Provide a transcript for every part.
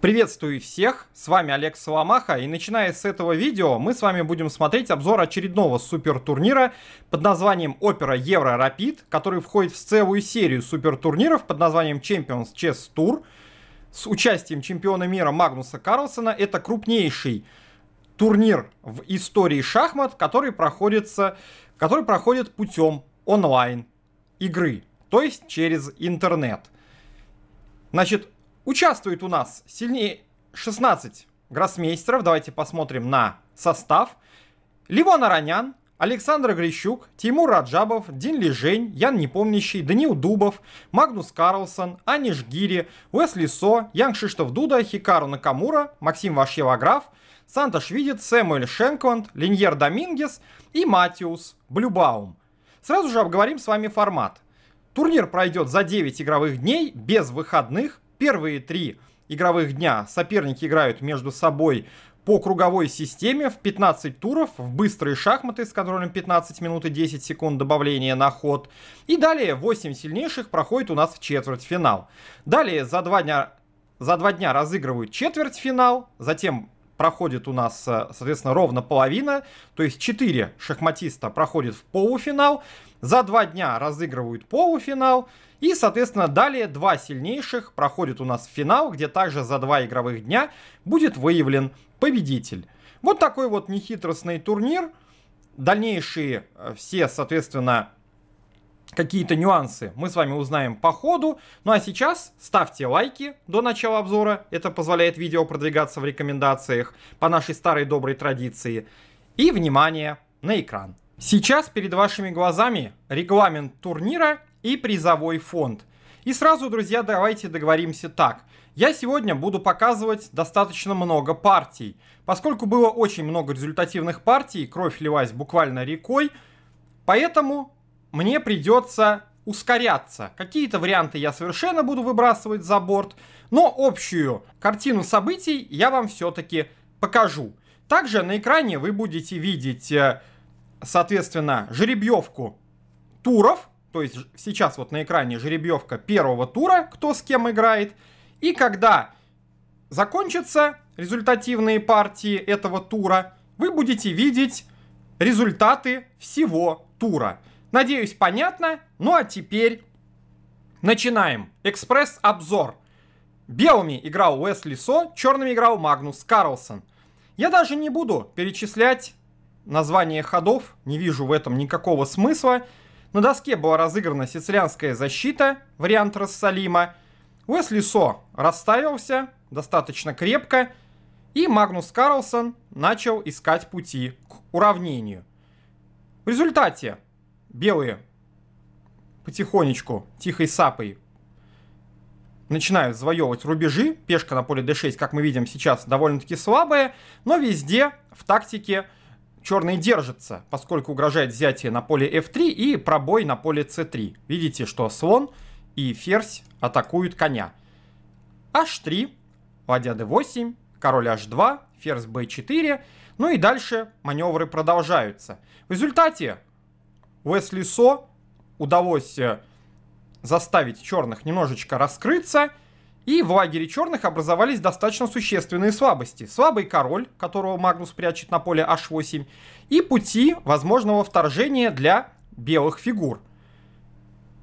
Приветствую всех, с вами Олег Соломаха, и начиная с этого видео мы с вами будем смотреть обзор очередного супертурнира под названием Опера Euro Rapid, который входит в целую серию супертурниров под названием Champions Chess Tour с участием чемпиона мира Магнуса Карлсона. Это крупнейший турнир в истории шахмат, который, проходится, который проходит путем онлайн игры, то есть через интернет. Значит, Участвует у нас сильнее 16 гроссмейстеров. Давайте посмотрим на состав. Ливон Аронян, Александр Грищук, Тимур Раджабов, Дин Лежень, Ян Непомнящий, Данил Дубов, Магнус Карлсон, Аниш Гири, Уэсли Со, Ян Шиштов Дуда, Хикару Накамура, Максим Вашьевограф, Санташ Видит, Сэмуэль Шенкванд, Линьер Домингес и Матиус Блюбаум. Сразу же обговорим с вами формат. Турнир пройдет за 9 игровых дней, без выходных, первые три игровых дня соперники играют между собой по круговой системе в 15 туров, в быстрые шахматы с контролем 15 минут и 10 секунд добавления на ход. И далее 8 сильнейших проходит у нас в четвертьфинал. Далее за два дня, за два дня разыгрывают четвертьфинал, затем проходит у нас, э, соответственно, ровно половина, то есть 4 шахматиста проходит в полуфинал, за два дня разыгрывают полуфинал, и, соответственно, далее два сильнейших проходят у нас в финал, где также за два игровых дня будет выявлен победитель. Вот такой вот нехитростный турнир. Дальнейшие э, все, соответственно, какие-то нюансы мы с вами узнаем по ходу. Ну а сейчас ставьте лайки до начала обзора. Это позволяет видео продвигаться в рекомендациях по нашей старой доброй традиции. И, внимание, на экран. Сейчас перед вашими глазами регламент турнира и призовой фонд. И сразу, друзья, давайте договоримся так. Я сегодня буду показывать достаточно много партий. Поскольку было очень много результативных партий, кровь лилась буквально рекой, поэтому мне придется ускоряться. Какие-то варианты я совершенно буду выбрасывать за борт, но общую картину событий я вам все-таки покажу. Также на экране вы будете видеть, э, соответственно, жеребьевку туров, то есть сейчас вот на экране жеребьевка первого тура, кто с кем играет. И когда закончатся результативные партии этого тура, вы будете видеть результаты всего тура. Надеюсь, понятно. Ну а теперь начинаем. Экспресс-обзор. Белыми играл Уэсли Со, черными играл Магнус Карлсон. Я даже не буду перечислять название ходов, не вижу в этом никакого смысла. На доске была разыграна сицилианская защита, вариант Рассалима. Уэсли Со расставился достаточно крепко, и Магнус Карлсон начал искать пути к уравнению. В результате белые потихонечку, тихой сапой начинают завоевывать рубежи. Пешка на поле d6, как мы видим сейчас, довольно-таки слабая, но везде в тактике черные держатся, поскольку угрожает взятие на поле f3 и пробой на поле c3. Видите, что слон и ферзь атакуют коня. h3, ладья d8, король h2, ферзь b4. Ну и дальше маневры продолжаются. В результате Уэсли Со удалось э, заставить черных немножечко раскрыться – и в лагере черных образовались достаточно существенные слабости. Слабый король, которого Магнус прячет на поле h8, и пути возможного вторжения для белых фигур.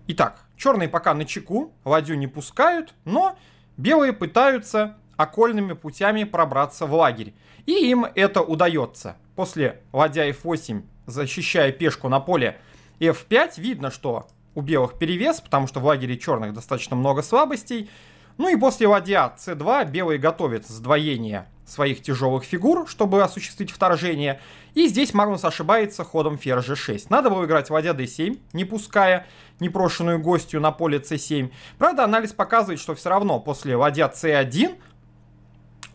Итак, черные пока на чеку, ладью не пускают, но белые пытаются окольными путями пробраться в лагерь. И им это удается. После ладья f8, защищая пешку на поле f5, видно, что у белых перевес, потому что в лагере черных достаточно много слабостей. Ну и после ладья c2 белые готовят сдвоение своих тяжелых фигур, чтобы осуществить вторжение. И здесь Магнус ошибается ходом ферзь g6. Надо было играть ладья d7, не пуская непрошенную гостью на поле c7. Правда, анализ показывает, что все равно после ладья c1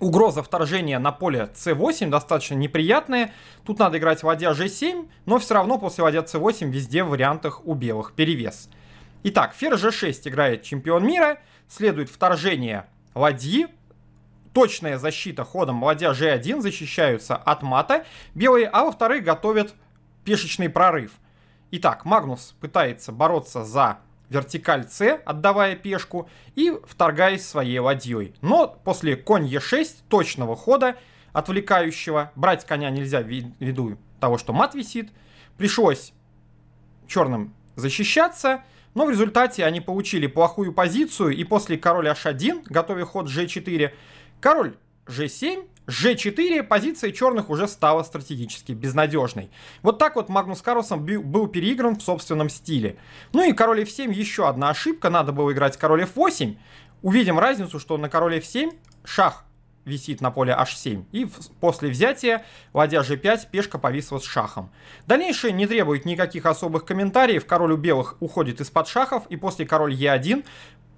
угроза вторжения на поле c8 достаточно неприятная. Тут надо играть ладья g7, но все равно после ладья c8 везде в вариантах у белых перевес. Итак, ферзь g6 играет чемпион мира следует вторжение ладьи, точная защита ходом ладья g1, защищаются от мата белые, а во-вторых готовят пешечный прорыв. Итак, Магнус пытается бороться за вертикаль c, отдавая пешку, и вторгаясь своей ладьей. Но после конь e 6 точного хода, отвлекающего, брать коня нельзя ввиду того, что мат висит, пришлось черным защищаться, но в результате они получили плохую позицию, и после Короля h1, готовя ход g4, король g7, G4 позиция черных уже стала стратегически безнадежной. Вот так вот Магнус Карлсон был переигран в собственном стиле. Ну и король F7 еще одна ошибка, надо было играть король F8. Увидим разницу, что на король F7 шах висит на поле h7. И после взятия ладья g5 пешка повисла с шахом. Дальнейшее не требует никаких особых комментариев. Король у белых уходит из-под шахов, и после король e1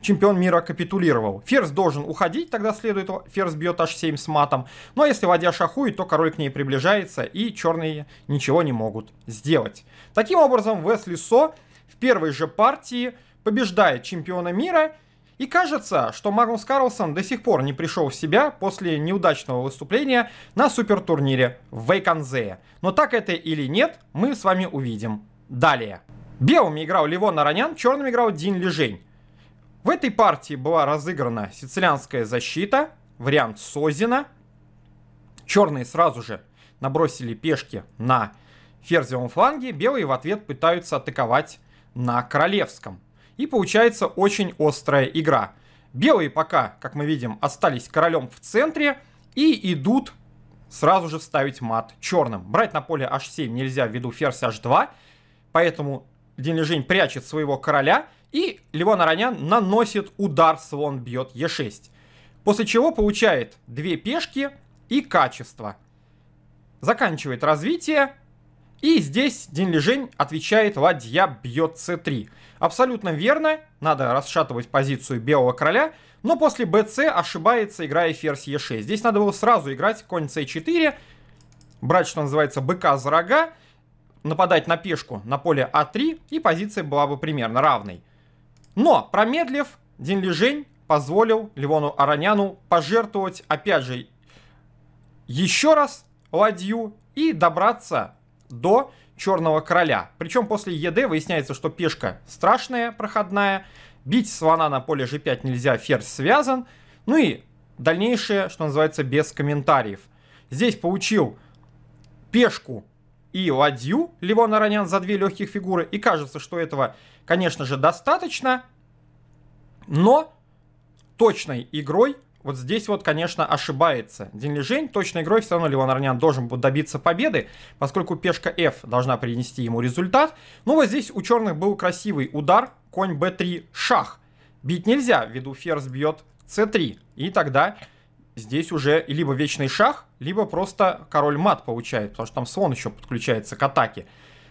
чемпион мира капитулировал. Ферзь должен уходить, тогда следует ферзь бьет h7 с матом. Но ну, а если ладья шахует, то король к ней приближается, и черные ничего не могут сделать. Таким образом, Весли Со в первой же партии побеждает чемпиона мира и кажется, что Магнус Карлсон до сих пор не пришел в себя после неудачного выступления на супертурнире в Вейконзее. Но так это или нет, мы с вами увидим далее. Белыми играл Левон Аронян, черным играл Дин Лежень. В этой партии была разыграна сицилианская защита, вариант Созина. Черные сразу же набросили пешки на ферзевом фланге, белые в ответ пытаются атаковать на королевском и получается очень острая игра. Белые пока, как мы видим, остались королем в центре и идут сразу же вставить мат черным. Брать на поле h7 нельзя ввиду ферзь h2, поэтому Денлежень прячет своего короля, и Левон Аронян наносит удар, слон бьет e6. После чего получает две пешки и качество. Заканчивает развитие, и здесь Дин Лежень отвечает, ладья бьет c3. Абсолютно верно, надо расшатывать позицию белого короля, но после bc ошибается, играя ферзь e6. Здесь надо было сразу играть конь c4, брать, что называется, быка за рога, нападать на пешку на поле а3, и позиция была бы примерно равной. Но, промедлив, Дин Лежень позволил Ливону Араняну пожертвовать, опять же, еще раз ладью и добраться до черного короля. Причем после ЕД выясняется, что пешка страшная, проходная, бить слона на поле g5 нельзя, ферзь связан. Ну и дальнейшее, что называется, без комментариев. Здесь получил пешку и ладью Ливона Ронян за две легких фигуры. И кажется, что этого, конечно же, достаточно. Но точной игрой вот здесь вот, конечно, ошибается. День Лежень точной игрой все равно Леван Арнян должен будет добиться победы, поскольку пешка F должна принести ему результат. Ну вот здесь у черных был красивый удар, конь b3, шах. Бить нельзя, ввиду ферзь бьет c3. И тогда здесь уже либо вечный шах, либо просто король мат получает, потому что там слон еще подключается к атаке.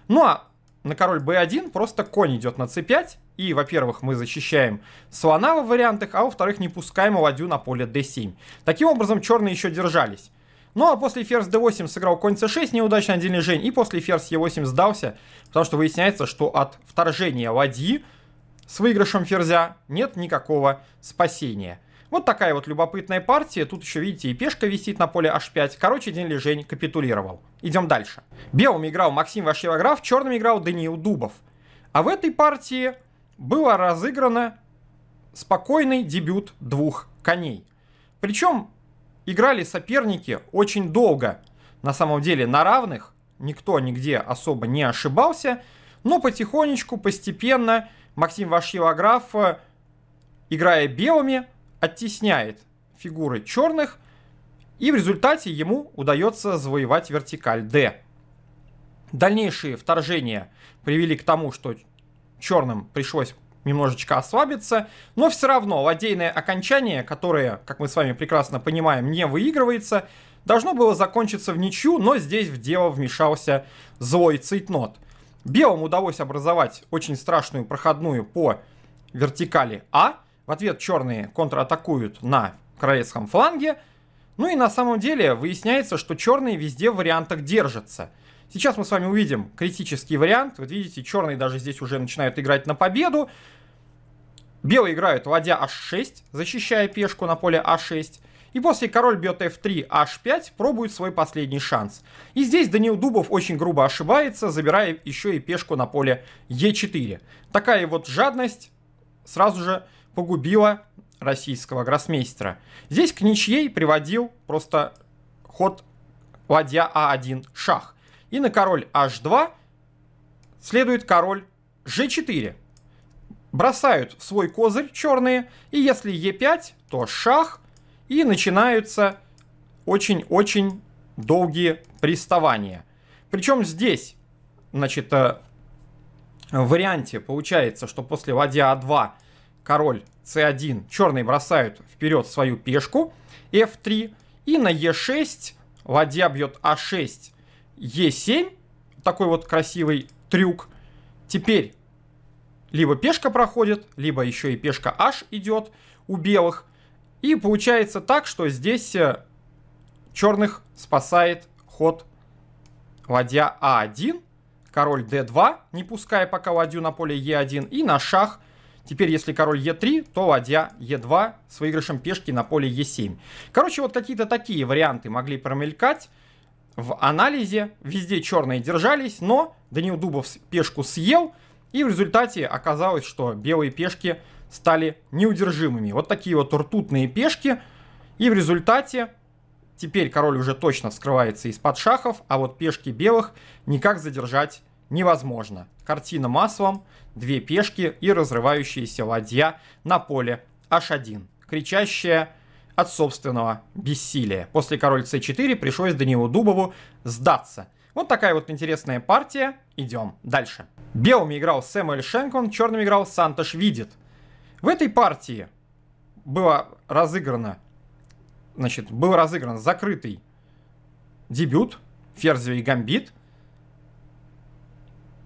Ну а на король b1 просто конь идет на c5, и, во-первых, мы защищаем слона во вариантах, а во-вторых, не пускаем ладью на поле d7. Таким образом, черные еще держались. Ну а после ферзь d8 сыграл конь c6, неудачный отдельный жень, и после ферзь e8 сдался, потому что выясняется, что от вторжения ладьи с выигрышем ферзя нет никакого спасения. Вот такая вот любопытная партия. Тут еще, видите, и пешка висит на поле h5. Короче, день лежень капитулировал. Идем дальше. Белым играл Максим Вашевограф, черным играл Даниил Дубов. А в этой партии было разыграно спокойный дебют двух коней. Причем играли соперники очень долго. На самом деле на равных никто нигде особо не ошибался. Но потихонечку, постепенно Максим Вашевограф, э, играя белыми, оттесняет фигуры черных, и в результате ему удается завоевать вертикаль D. Дальнейшие вторжения привели к тому, что черным пришлось немножечко ослабиться, но все равно ладейное окончание, которое, как мы с вами прекрасно понимаем, не выигрывается, должно было закончиться в ничью, но здесь в дело вмешался злой цейтнот. Белым удалось образовать очень страшную проходную по вертикали А, в ответ черные контратакуют на королевском фланге. Ну и на самом деле выясняется, что черные везде в вариантах держатся. Сейчас мы с вами увидим критический вариант. Вот видите, черные даже здесь уже начинают играть на победу. Белые играют ладья h6, защищая пешку на поле h а 6 И после король бьет f3, h5, пробует свой последний шанс. И здесь Данил Дубов очень грубо ошибается, забирая еще и пешку на поле e4. Такая вот жадность сразу же погубила российского гроссмейстера. Здесь к ничьей приводил просто ход ладья А1 шах. И на король H2 следует король G4. Бросают свой козырь черные, и если e 5 то шах, и начинаются очень-очень долгие приставания. Причем здесь, значит, э, в варианте получается, что после ладья А2 король c1, черные бросают вперед свою пешку, f3, и на e6 ладья бьет a 6 e7, такой вот красивый трюк. Теперь либо пешка проходит, либо еще и пешка h идет у белых. И получается так, что здесь э, черных спасает ход ладья а1, король d2, не пуская пока ладью на поле e1, и на шах – Теперь, если король Е3, то ладья Е2 с выигрышем пешки на поле Е7. Короче, вот какие-то такие варианты могли промелькать. В анализе везде черные держались, но Данил Дубов пешку съел, и в результате оказалось, что белые пешки стали неудержимыми. Вот такие вот ртутные пешки. И в результате теперь король уже точно скрывается из-под шахов, а вот пешки белых никак задержать невозможно. Картина маслом, две пешки и разрывающаяся ладья на поле h1, кричащая от собственного бессилия. После король c4 пришлось Данилу Дубову сдаться. Вот такая вот интересная партия. Идем дальше. Белыми играл Сэмюэль Шенкон, черным играл Сантош Видит. В этой партии было разыграно, значит, был разыгран закрытый дебют, ферзевый гамбит –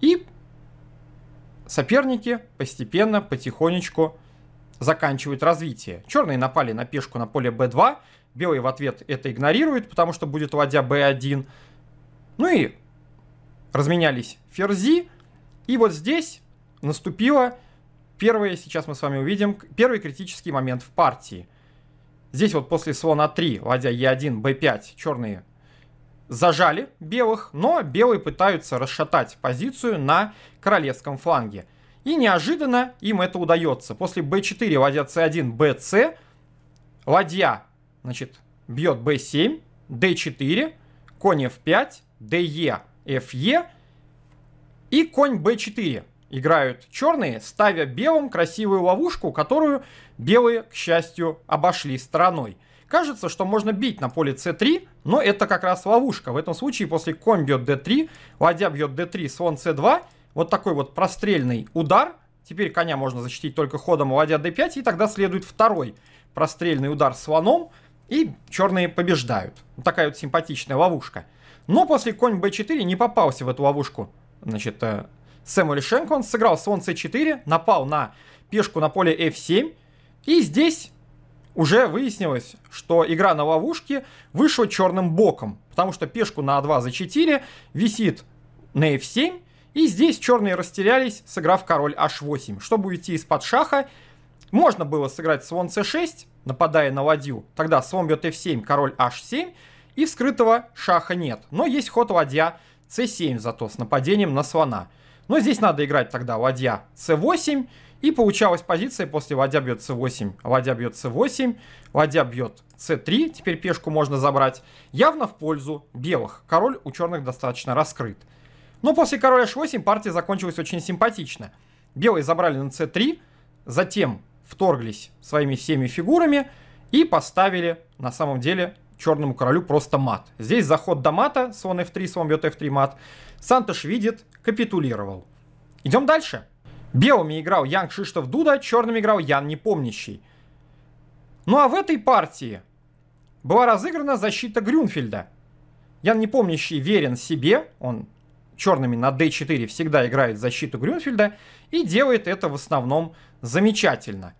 и соперники постепенно, потихонечку заканчивают развитие. Черные напали на пешку на поле b2, белые в ответ это игнорируют, потому что будет ладья b1. Ну и разменялись ферзи. И вот здесь наступило первое, сейчас мы с вами увидим, первый критический момент в партии. Здесь вот после слона 3, ладья e1, b5, черные зажали белых, но белые пытаются расшатать позицию на королевском фланге. И неожиданно им это удается. После b4 ладья c1, bc, ладья значит, бьет b7, d4, конь f5, de, fe и конь b4. Играют черные, ставя белым красивую ловушку, которую белые, к счастью, обошли стороной. Кажется, что можно бить на поле c3, но это как раз ловушка. В этом случае после конь бьет d3, ладья бьет d3, слон c2, вот такой вот прострельный удар. Теперь коня можно защитить только ходом а ладья d5, и тогда следует второй прострельный удар слоном, и черные побеждают. Вот такая вот симпатичная ловушка. Но после конь b4 не попался в эту ловушку. Значит, э, Сэмюэль Шенк, он сыграл слон c4, напал на пешку на поле f7, и здесь уже выяснилось, что игра на ловушке вышла черным боком, потому что пешку на А2 зачетили, висит на F7, и здесь черные растерялись, сыграв король H8. Чтобы уйти из-под шаха, можно было сыграть слон c6, нападая на ладью. Тогда слон бьет f7, король h7, и вскрытого шаха нет. Но есть ход ладья c7 зато с нападением на слона. Но здесь надо играть тогда ладья c8, и получалась позиция после ладья бьет c8, ладья бьет c8, ладья бьет c3, теперь пешку можно забрать. Явно в пользу белых. Король у черных достаточно раскрыт. Но после короля h8 партия закончилась очень симпатично. Белые забрали на c3, затем вторглись своими всеми фигурами и поставили на самом деле черному королю просто мат. Здесь заход до мата, слон f3, слон бьет f3 мат. Сантош видит, капитулировал. Идем дальше. Белыми играл Ян Кшиштов Дуда, черными играл Ян Непомнящий. Ну а в этой партии была разыграна защита Грюнфельда. Ян Непомнящий верен себе, он черными на d4 всегда играет защиту Грюнфельда и делает это в основном замечательно.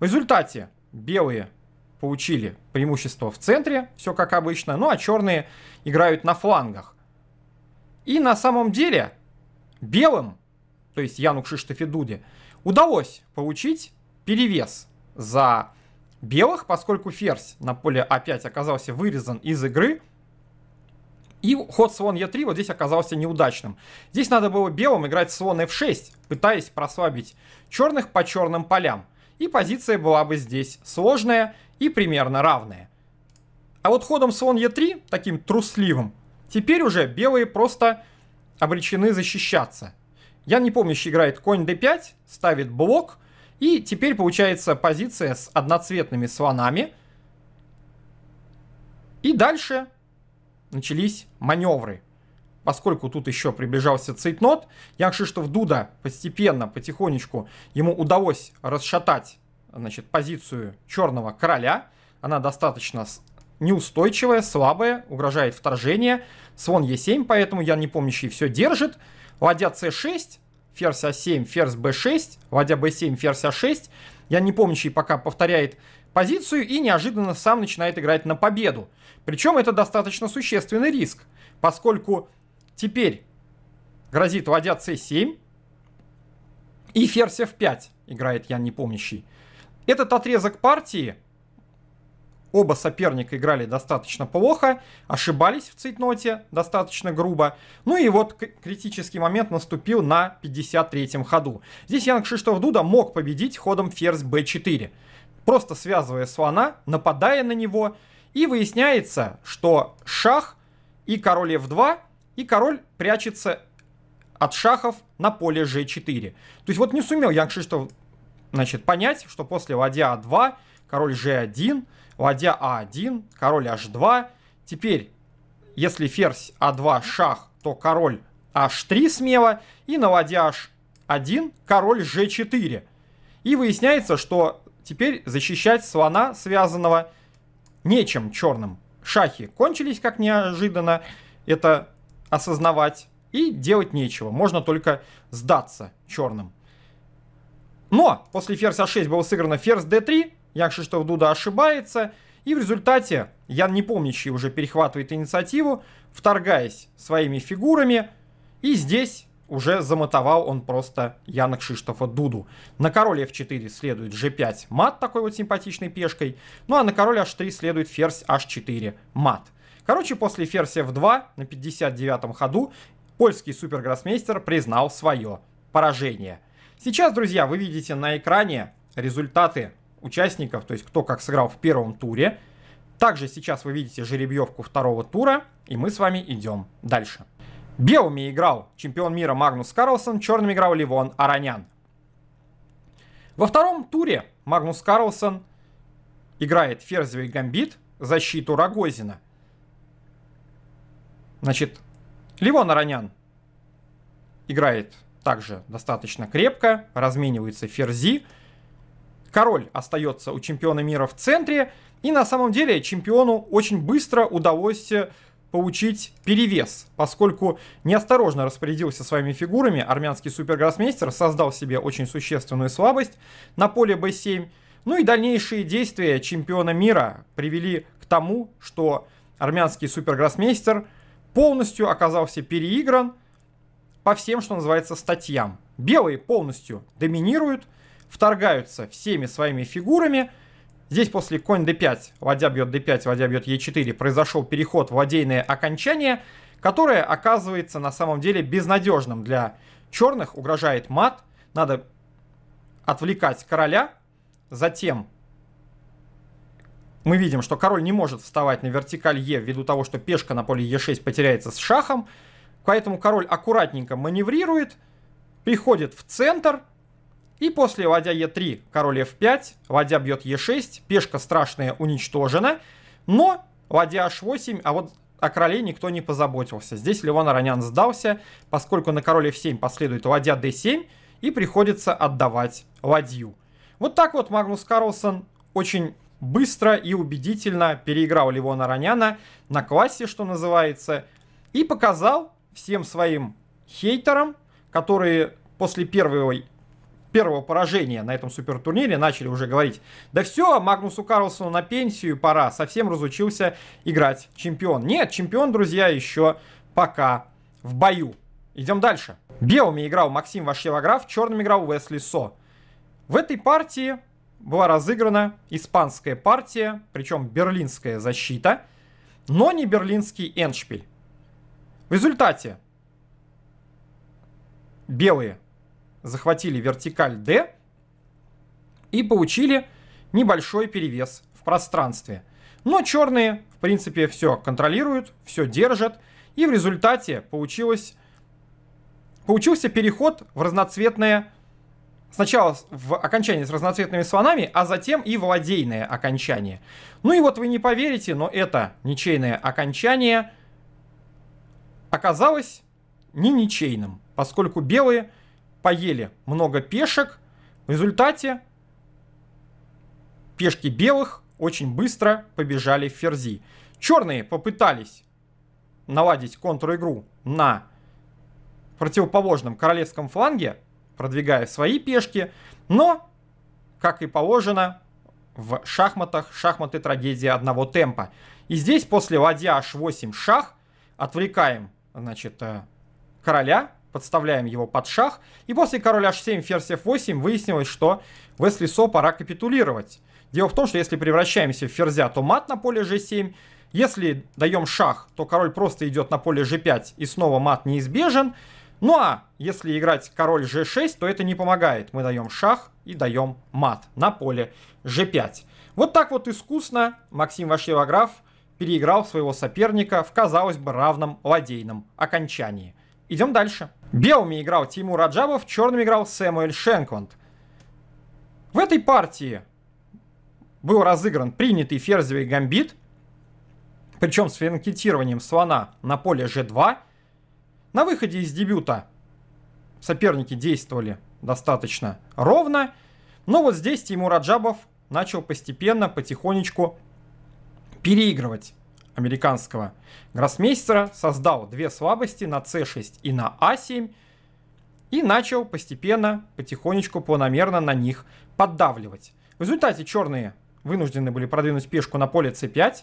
В результате белые получили преимущество в центре, все как обычно, ну а черные играют на флангах. И на самом деле белым то есть Яну Кшиштофе Дуде, удалось получить перевес за белых, поскольку ферзь на поле а5 оказался вырезан из игры, и ход слон Е3 вот здесь оказался неудачным. Здесь надо было белым играть слон F6, пытаясь прослабить черных по черным полям. И позиция была бы здесь сложная и примерно равная. А вот ходом слон Е3, таким трусливым, теперь уже белые просто обречены защищаться. Я не помню, играет конь d5, ставит блок, и теперь получается позиция с одноцветными слонами. И дальше начались маневры. Поскольку тут еще приближался цейтнот, я Кшиштов Дуда постепенно, потихонечку ему удалось расшатать значит, позицию черного короля. Она достаточно неустойчивая, слабая, угрожает вторжение. Слон Е7, поэтому я не помню, Ян и все держит ладья c6, ферзь а7, ферзь b6, ладья b7, ферзь а6. Я не помню, чей пока повторяет позицию и неожиданно сам начинает играть на победу. Причем это достаточно существенный риск, поскольку теперь грозит ладья c7 и ферзь f5 играет я не Непомнящий. Этот отрезок партии – Оба соперника играли достаточно плохо, ошибались в цейтноте достаточно грубо. Ну и вот критический момент наступил на 53-м ходу. Здесь Ян Кшиштоф Дуда мог победить ходом ферзь b4, просто связывая слона, нападая на него. И выясняется, что шах и король f2, и король прячется от шахов на поле g4. То есть вот не сумел Ян Кшиштоф значит, понять, что после ладья a2, а король g1, ладья А1, король H2. Теперь, если ферзь А2 шах, то король H3 смело, и на ладья H1 король G4. И выясняется, что теперь защищать слона, связанного нечем черным. Шахи кончились, как неожиданно, это осознавать, и делать нечего, можно только сдаться черным. Но после ферзь А6 было сыграно ферзь d3, Якши что Дуда ошибается, и в результате Ян Непомнящий уже перехватывает инициативу, вторгаясь своими фигурами, и здесь уже замотовал он просто Яна Кшиштофа Дуду. На король f4 следует g5 мат, такой вот симпатичной пешкой. Ну а на король h3 следует ферзь h4 мат. Короче, после ферзь f2 на 59-м ходу польский супергроссмейстер признал свое поражение. Сейчас, друзья, вы видите на экране результаты участников, то есть кто как сыграл в первом туре. Также сейчас вы видите жеребьевку второго тура, и мы с вами идем дальше. Белыми играл чемпион мира Магнус Карлсон, черными играл Ливон Аронян. Во втором туре Магнус Карлсон играет ферзевый гамбит, защиту Рогозина. Значит, Ливон Аронян играет также достаточно крепко, разменивается ферзи. Король остается у чемпиона мира в центре, и на самом деле чемпиону очень быстро удалось э, получить перевес, поскольку неосторожно распорядился своими фигурами, армянский супергроссмейстер создал себе очень существенную слабость на поле b7, ну и дальнейшие действия чемпиона мира привели к тому, что армянский супергроссмейстер полностью оказался переигран по всем, что называется, статьям. Белые полностью доминируют – вторгаются всеми своими фигурами. Здесь после конь d5, ладья бьет d5, ладья бьет e4, произошел переход в владейное окончание, которое оказывается на самом деле безнадежным для черных, угрожает мат, надо отвлекать короля, затем мы видим, что король не может вставать на вертикаль Е ввиду того, что пешка на поле Е6 потеряется с шахом, поэтому король аккуратненько маневрирует, приходит в центр – и после ладья Е3, король F5, ладья бьет Е6, пешка страшная уничтожена. Но ладья H8, а вот о короле никто не позаботился. Здесь Левон Аронян сдался, поскольку на короле F7 последует ладья D7, и приходится отдавать ладью. Вот так вот Магнус Карлсон очень быстро и убедительно переиграл Левона Роняна на классе, что называется, и показал всем своим хейтерам, которые после первой первого поражения на этом супертурнире начали уже говорить, да все, Магнусу Карлсону на пенсию пора, совсем разучился играть чемпион. Нет, чемпион, друзья, еще пока в бою. Идем дальше. Белыми играл Максим Вашевограф, черным играл Уэсли Со. В этой партии была разыграна испанская партия, причем берлинская защита, но не берлинский эндшпиль. В результате белые захватили вертикаль D и получили небольшой перевес в пространстве. Но черные, в принципе, все контролируют, все держат, и в результате получилось, получился переход в разноцветное сначала в окончании с разноцветными слонами, а затем и владейное окончание. Ну и вот вы не поверите, но это ничейное окончание оказалось не ничейным, поскольку белые поели много пешек. В результате пешки белых очень быстро побежали в ферзи. Черные попытались наладить контр-игру на противоположном королевском фланге, продвигая свои пешки, но, как и положено, в шахматах шахматы трагедия одного темпа. И здесь после ладья h8 шах отвлекаем значит, э, короля подставляем его под шах. И после короля h7, ферзь f8 выяснилось, что в слесо пора капитулировать. Дело в том, что если превращаемся в ферзя, то мат на поле g7. Если даем шах, то король просто идет на поле g5 и снова мат неизбежен. Ну а если играть король g6, то это не помогает. Мы даем шах и даем мат на поле g5. Вот так вот искусно Максим Вашевограф переиграл своего соперника в, казалось бы, равном ладейном окончании. Идем дальше. Белыми играл Тимур Раджабов, черными играл Сэмуэль Шенкванд. В этой партии был разыгран принятый ферзевый гамбит, причем с фенкетированием слона на поле g2. На выходе из дебюта соперники действовали достаточно ровно, но вот здесь Тимур Раджабов начал постепенно, потихонечку переигрывать американского гроссмейстера, создал две слабости на c6 и на a7 а и начал постепенно, потихонечку, планомерно на них поддавливать. В результате черные вынуждены были продвинуть пешку на поле c5,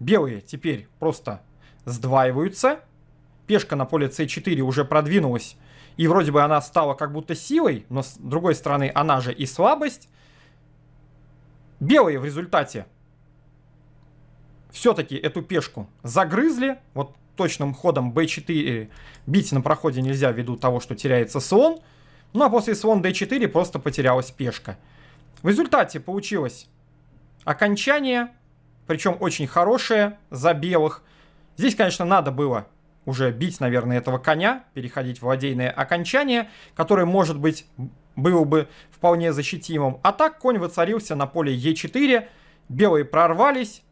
белые теперь просто сдваиваются, пешка на поле c4 уже продвинулась, и вроде бы она стала как будто силой, но с другой стороны она же и слабость. Белые в результате все-таки эту пешку загрызли, вот точным ходом b4 бить на проходе нельзя ввиду того, что теряется слон, ну а после слон d4 просто потерялась пешка. В результате получилось окончание, причем очень хорошее, за белых. Здесь, конечно, надо было уже бить, наверное, этого коня, переходить в владейное окончание, которое, может быть, было бы вполне защитимым. А так конь воцарился на поле e 4 белые прорвались,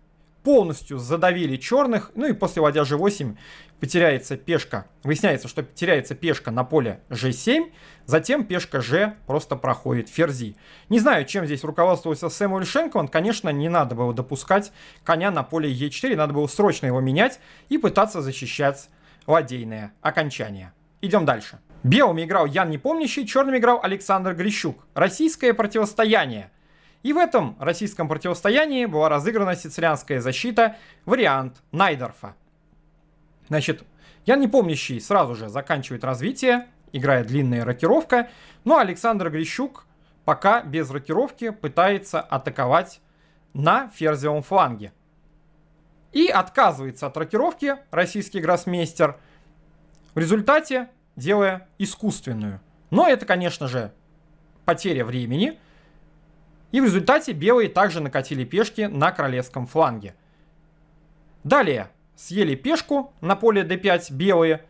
полностью задавили черных. Ну и после ладья g8 потеряется пешка. Выясняется, что теряется пешка на поле g7. Затем пешка g просто проходит ферзи. Не знаю, чем здесь руководствовался Сэмюэль Шенкланд. Конечно, не надо было допускать коня на поле e4. Надо было срочно его менять и пытаться защищать ладейное окончание. Идем дальше. Белыми играл Ян Непомнящий, черными играл Александр Грищук. Российское противостояние – и в этом российском противостоянии была разыграна сицилианская защита, вариант Найдорфа. Значит, я не помнящий сразу же заканчивает развитие, играя длинная рокировка, но Александр Грищук пока без рокировки пытается атаковать на ферзевом фланге. И отказывается от рокировки российский гроссмейстер, в результате делая искусственную. Но это, конечно же, потеря времени – и в результате белые также накатили пешки на королевском фланге. Далее съели пешку на поле d5 белые.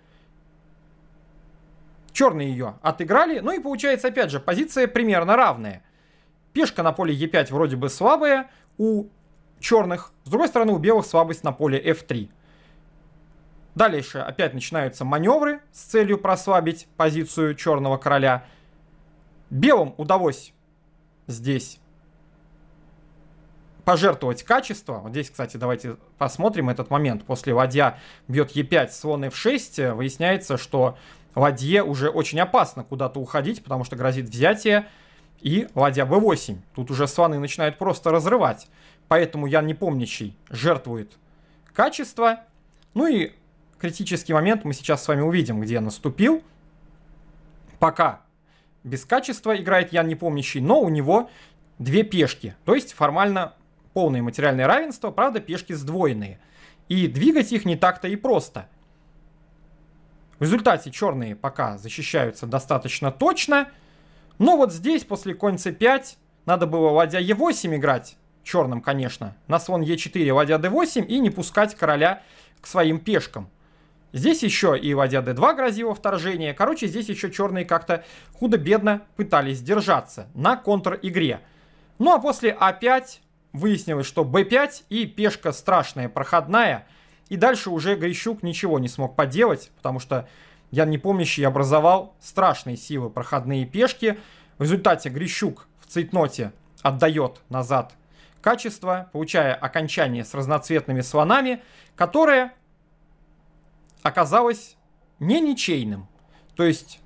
Черные ее отыграли. Ну и получается, опять же, позиция примерно равная. Пешка на поле e5 вроде бы слабая у черных. С другой стороны, у белых слабость на поле f3. Дальше опять начинаются маневры с целью прослабить позицию черного короля. Белым удалось здесь пожертвовать качество. Вот здесь, кстати, давайте посмотрим этот момент. После ладья бьет Е5, слон F6, выясняется, что ладье уже очень опасно куда-то уходить, потому что грозит взятие и ладья b8. Тут уже слоны начинают просто разрывать. Поэтому Ян Непомнящий жертвует качество. Ну и критический момент мы сейчас с вами увидим, где наступил. Пока без качества играет Ян Непомнящий, но у него две пешки. То есть формально полное материальное равенство, правда, пешки сдвоенные. И двигать их не так-то и просто. В результате черные пока защищаются достаточно точно. Но вот здесь после конь c5 надо было ладья e8 играть, черным, конечно, на слон e4, ладья d8 и не пускать короля к своим пешкам. Здесь еще и ладья d2 грозило вторжение. Короче, здесь еще черные как-то худо-бедно пытались держаться на контр-игре. Ну а после a5 а выяснилось, что Б5 и пешка страшная, проходная. И дальше уже Грищук ничего не смог поделать, потому что Ян Непомнящий образовал страшные силы проходные пешки. В результате Грищук в цейтноте отдает назад качество, получая окончание с разноцветными слонами, которое оказалось не ничейным. То есть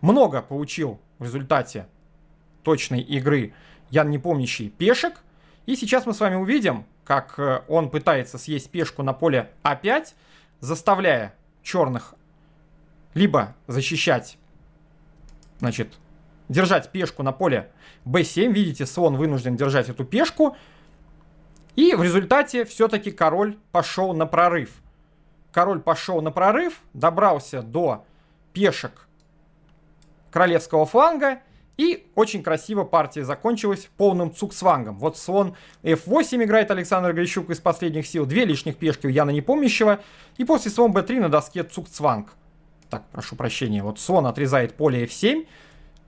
много получил в результате точной игры Ян Непомнящий пешек – и сейчас мы с вами увидим, как э, он пытается съесть пешку на поле А5, заставляя черных либо защищать, значит, держать пешку на поле b7. Видите, слон вынужден держать эту пешку. И в результате все-таки король пошел на прорыв. Король пошел на прорыв, добрался до пешек королевского фланга и очень красиво партия закончилась полным цуксвангом. Вот слон f8 играет Александр Грищук из последних сил, две лишних пешки у Яна Непомнящего, и после слон b3 на доске цуксванг. Так, прошу прощения, вот слон отрезает поле f7,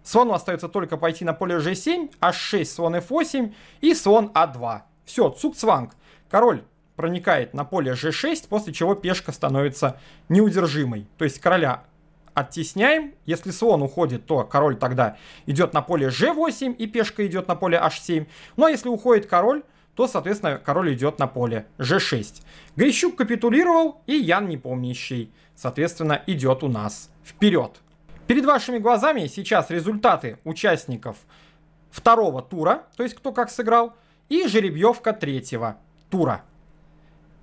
слону остается только пойти на поле g7, h6, а слон f8 и слон a2. А Все, цуксванг. Король проникает на поле g6, после чего пешка становится неудержимой. То есть короля оттесняем. Если слон уходит, то король тогда идет на поле g8 и пешка идет на поле h7. Ну а если уходит король, то, соответственно, король идет на поле g6. Грищук капитулировал, и Ян Непомнящий, соответственно, идет у нас вперед. Перед вашими глазами сейчас результаты участников второго тура, то есть кто как сыграл, и жеребьевка третьего тура.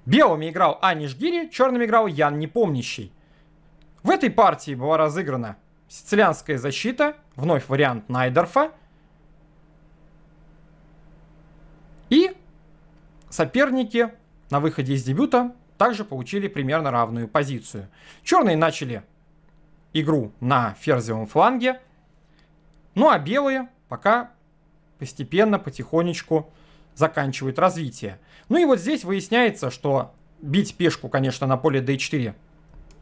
Белыми играл Аниш черными играл Ян Непомнящий. В этой партии была разыграна сицилианская защита, вновь вариант Найдерфа. И соперники на выходе из дебюта также получили примерно равную позицию. Черные начали игру на ферзевом фланге, ну а белые пока постепенно, потихонечку заканчивают развитие. Ну и вот здесь выясняется, что бить пешку, конечно, на поле d4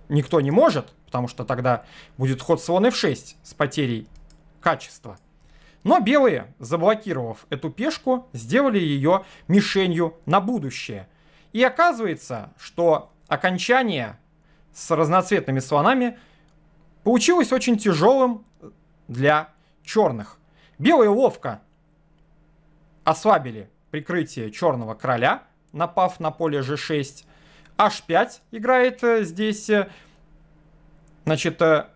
никто не может, потому что тогда будет ход слон f6 с потерей качества. Но белые, заблокировав эту пешку, сделали ее мишенью на будущее. И оказывается, что окончание с разноцветными слонами получилось очень тяжелым для черных. Белые ловко ослабили прикрытие черного короля, напав на поле g6. H5 играет э, здесь, э, значит, э,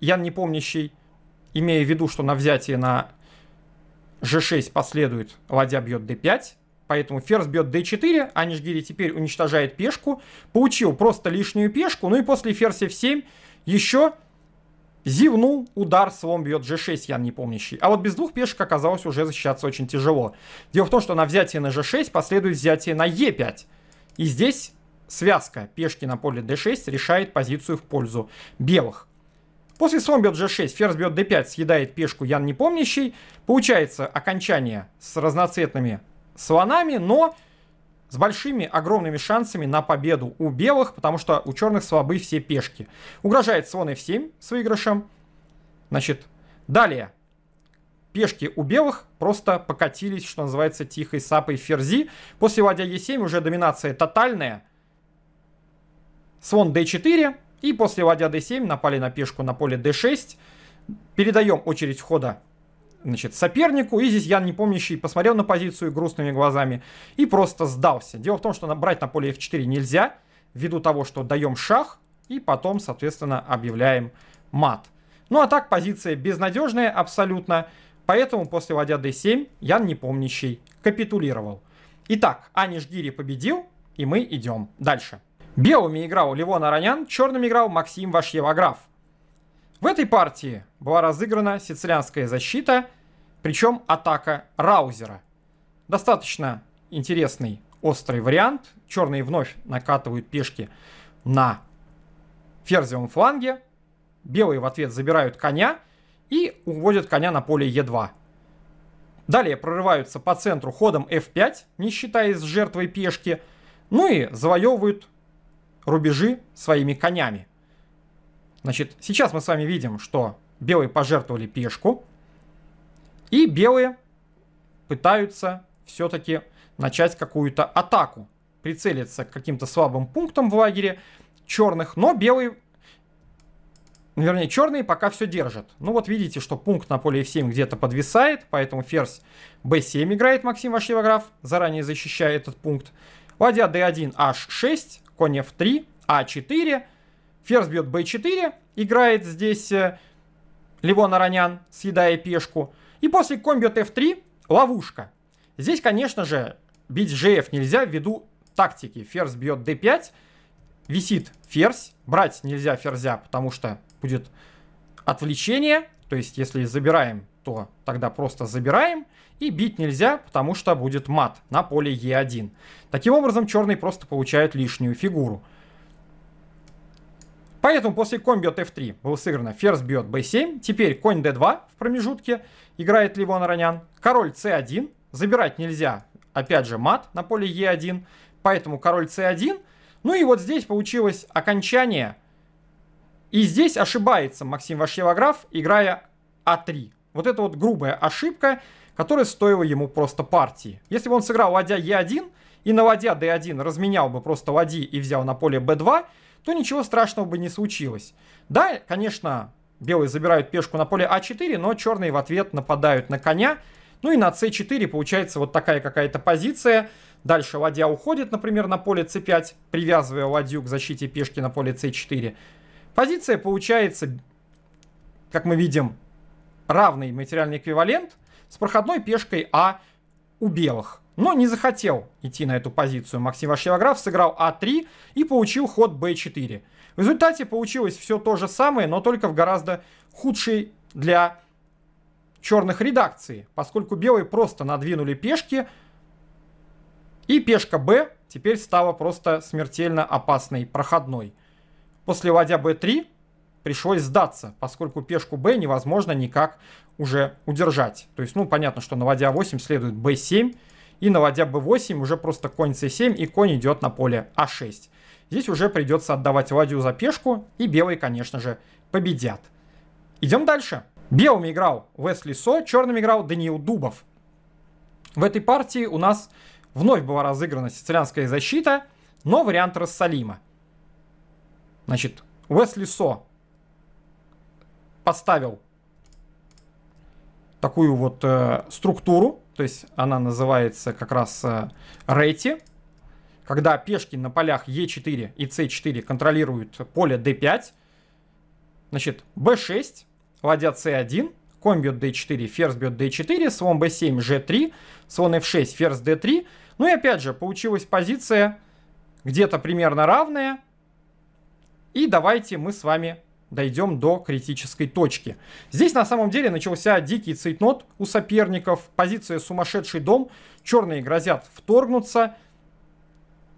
Ян Непомнящий, имея в виду, что на взятие на G6 последует, ладья бьет D5, поэтому ферзь бьет d4, а Нижгири теперь уничтожает пешку, получил просто лишнюю пешку, ну и после ферзь f7 еще зевнул, удар, слон бьет g6, Ян непомнящий. А вот без двух пешек оказалось уже защищаться очень тяжело. Дело в том, что на взятие на g6 последует взятие на e5. И здесь Связка пешки на поле d6 решает позицию в пользу белых. После слон бьет g6, ферзь бьет d5, съедает пешку Ян Непомнящий. Получается окончание с разноцветными слонами, но с большими, огромными шансами на победу у белых, потому что у черных слабы все пешки. Угрожает слон f7 с выигрышем. Значит, далее. Пешки у белых просто покатились, что называется, тихой сапой ферзи. После ладья e7 уже доминация тотальная слон d4, и после ладья d7 напали на пешку на поле d6. Передаем очередь хода значит, сопернику, и здесь Ян Непомнящий посмотрел на позицию грустными глазами и просто сдался. Дело в том, что брать на поле f4 нельзя, ввиду того, что даем шах, и потом, соответственно, объявляем мат. Ну а так позиция безнадежная абсолютно, поэтому после ладья d7 Ян Непомнящий капитулировал. Итак, Аниш Гири победил, и мы идем дальше. Белыми играл Левон Аронян, черными играл Максим Вашьевограф. В этой партии была разыграна сицилианская защита, причем атака Раузера. Достаточно интересный острый вариант. Черные вновь накатывают пешки на ферзевом фланге. Белые в ответ забирают коня и уводят коня на поле Е2. Далее прорываются по центру ходом F5, не считаясь с жертвой пешки. Ну и завоевывают рубежи своими конями. Значит, сейчас мы с вами видим, что белые пожертвовали пешку, и белые пытаются все-таки начать какую-то атаку, прицелиться к каким-то слабым пунктам в лагере черных, но белые, вернее, черные пока все держат. Ну вот видите, что пункт на поле f7 где-то подвисает, поэтому ферзь b7 играет Максим Вашевограф, заранее защищая этот пункт. Ладья d1, h6, конь f3, а4, ферзь бьет b4, играет здесь э, Левон Аронян, съедая пешку. И после конь бьет f3, ловушка. Здесь, конечно же, бить gf нельзя ввиду тактики. Ферзь бьет d5, висит ферзь, брать нельзя ферзя, потому что будет отвлечение, то есть если забираем то тогда просто забираем, и бить нельзя, потому что будет мат на поле Е1. Таким образом, черный просто получает лишнюю фигуру. Поэтому после конь бьет f3 было сыграно ферзь бьет b7, теперь конь d2 в промежутке, играет Ливон Ронян, король c1, забирать нельзя, опять же мат на поле e1, поэтому король c1, ну и вот здесь получилось окончание, и здесь ошибается Максим Вашевограф, играя a а 3 вот это вот грубая ошибка, которая стоила ему просто партии. Если бы он сыграл ладья Е1 и на ладья D1 разменял бы просто ладьи и взял на поле B2, то ничего страшного бы не случилось. Да, конечно, белые забирают пешку на поле А4, но черные в ответ нападают на коня. Ну и на С4 получается вот такая какая-то позиция. Дальше ладья уходит, например, на поле С5, привязывая ладью к защите пешки на поле С4. Позиция получается, как мы видим, равный материальный эквивалент с проходной пешкой А у белых. Но не захотел идти на эту позицию. Максим Вашевограф сыграл А3 и получил ход Б4. В результате получилось все то же самое, но только в гораздо худшей для черных редакции, поскольку белые просто надвинули пешки, и пешка Б теперь стала просто смертельно опасной проходной. После ладья b3 пришлось сдаться, поскольку пешку b невозможно никак уже удержать. То есть, ну, понятно, что на ладья 8 следует b7, и на ладья b8 уже просто конь c7, и конь идет на поле a6. А Здесь уже придется отдавать ладью за пешку, и белые, конечно же, победят. Идем дальше. Белыми играл Весли Со, черным играл Даниил Дубов. В этой партии у нас вновь была разыграна сицилианская защита, но вариант Рассалима. Значит, Уэсли Со поставил такую вот э, структуру, то есть она называется как раз э, когда пешки на полях Е4 и С4 контролируют поле D5, значит, B6, ладья C1, конь бьет D4, ферзь бьет D4, слон B7, G3, слон F6, ферзь D3. Ну и опять же, получилась позиция где-то примерно равная. И давайте мы с вами дойдем до критической точки. Здесь на самом деле начался дикий цейтнот у соперников, позиция сумасшедший дом, черные грозят вторгнуться,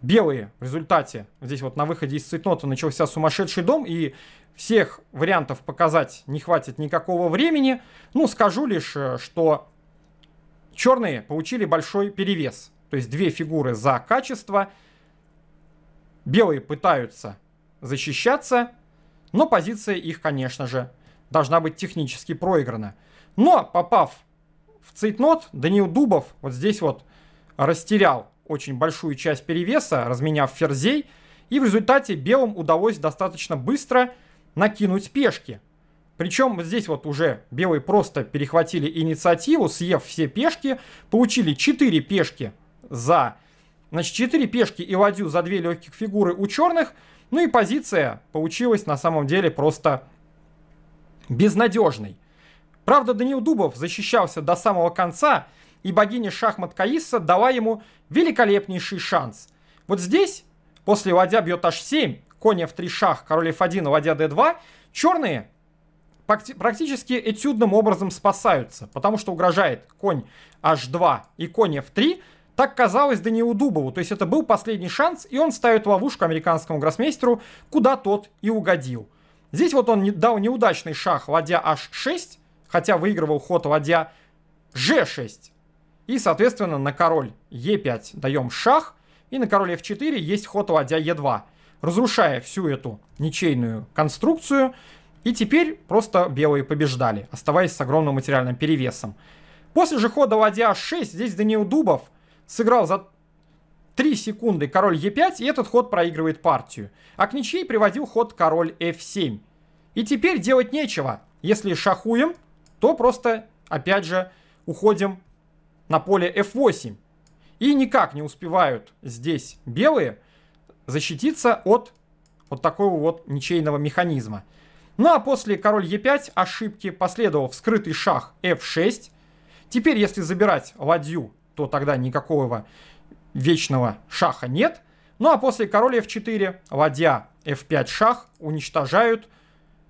белые в результате, здесь вот на выходе из цейтнота начался сумасшедший дом, и всех вариантов показать не хватит никакого времени. Ну, скажу лишь, э, что черные получили большой перевес, то есть две фигуры за качество, белые пытаются защищаться, но позиция их, конечно же, должна быть технически проиграна. Но, попав в цейтнот, Даниил Дубов вот здесь вот растерял очень большую часть перевеса, разменяв ферзей, и в результате белым удалось достаточно быстро накинуть пешки. Причем здесь вот уже белые просто перехватили инициативу, съев все пешки, получили 4 пешки за... Значит, 4 пешки и ладью за две легких фигуры у черных – ну и позиция получилась на самом деле просто безнадежной. Правда, Данил Дубов защищался до самого конца, и богиня шахмат Каиса дала ему великолепнейший шанс. Вот здесь, после ладья бьет h7, коня в 3 шах, король f1, ладья d2, черные практически этюдным образом спасаются, потому что угрожает конь h2 и конь f3, так казалось Даниилу Дубову, то есть это был последний шанс, и он ставит ловушку американскому гроссмейстеру, куда тот и угодил. Здесь вот он дал неудачный шах ладья h6, хотя выигрывал ход ладья g6. И, соответственно, на король e5 даем шах, и на король f4 есть ход ладья e2, разрушая всю эту ничейную конструкцию. И теперь просто белые побеждали, оставаясь с огромным материальным перевесом. После же хода ладья h6 здесь Даниил Дубов сыграл за 3 секунды король Е5, и этот ход проигрывает партию. А к ничьей приводил ход король F7. И теперь делать нечего. Если шахуем, то просто, опять же, уходим на поле F8. И никак не успевают здесь белые защититься от вот такого вот ничейного механизма. Ну а после король Е5 ошибки последовал вскрытый шах F6. Теперь, если забирать ладью то тогда никакого вечного шаха нет. Ну а после короля f4, ладья f5 шах уничтожают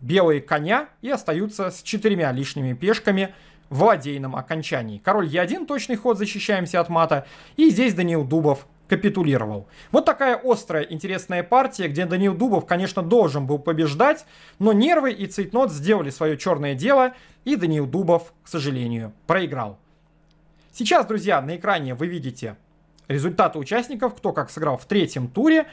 белые коня и остаются с четырьмя лишними пешками в ладейном окончании. Король Е1, точный ход, защищаемся от мата. И здесь Даниил Дубов капитулировал. Вот такая острая, интересная партия, где Даниил Дубов, конечно, должен был побеждать, но нервы и Цейтнот сделали свое черное дело, и Даниил Дубов, к сожалению, проиграл. Сейчас, друзья, на экране вы видите результаты участников, кто как сыграл в третьем туре.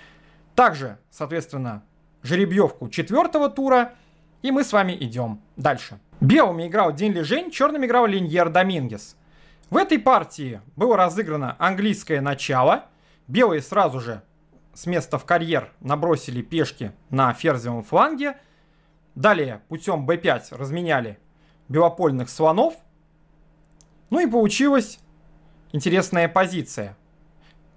Также, соответственно, жеребьевку четвертого тура. И мы с вами идем дальше. Белыми играл Дин Лежень, черными играл Линьер Домингес. В этой партии было разыграно английское начало. Белые сразу же с места в карьер набросили пешки на ферзевом фланге. Далее путем b5 разменяли белопольных слонов – ну и получилась интересная позиция.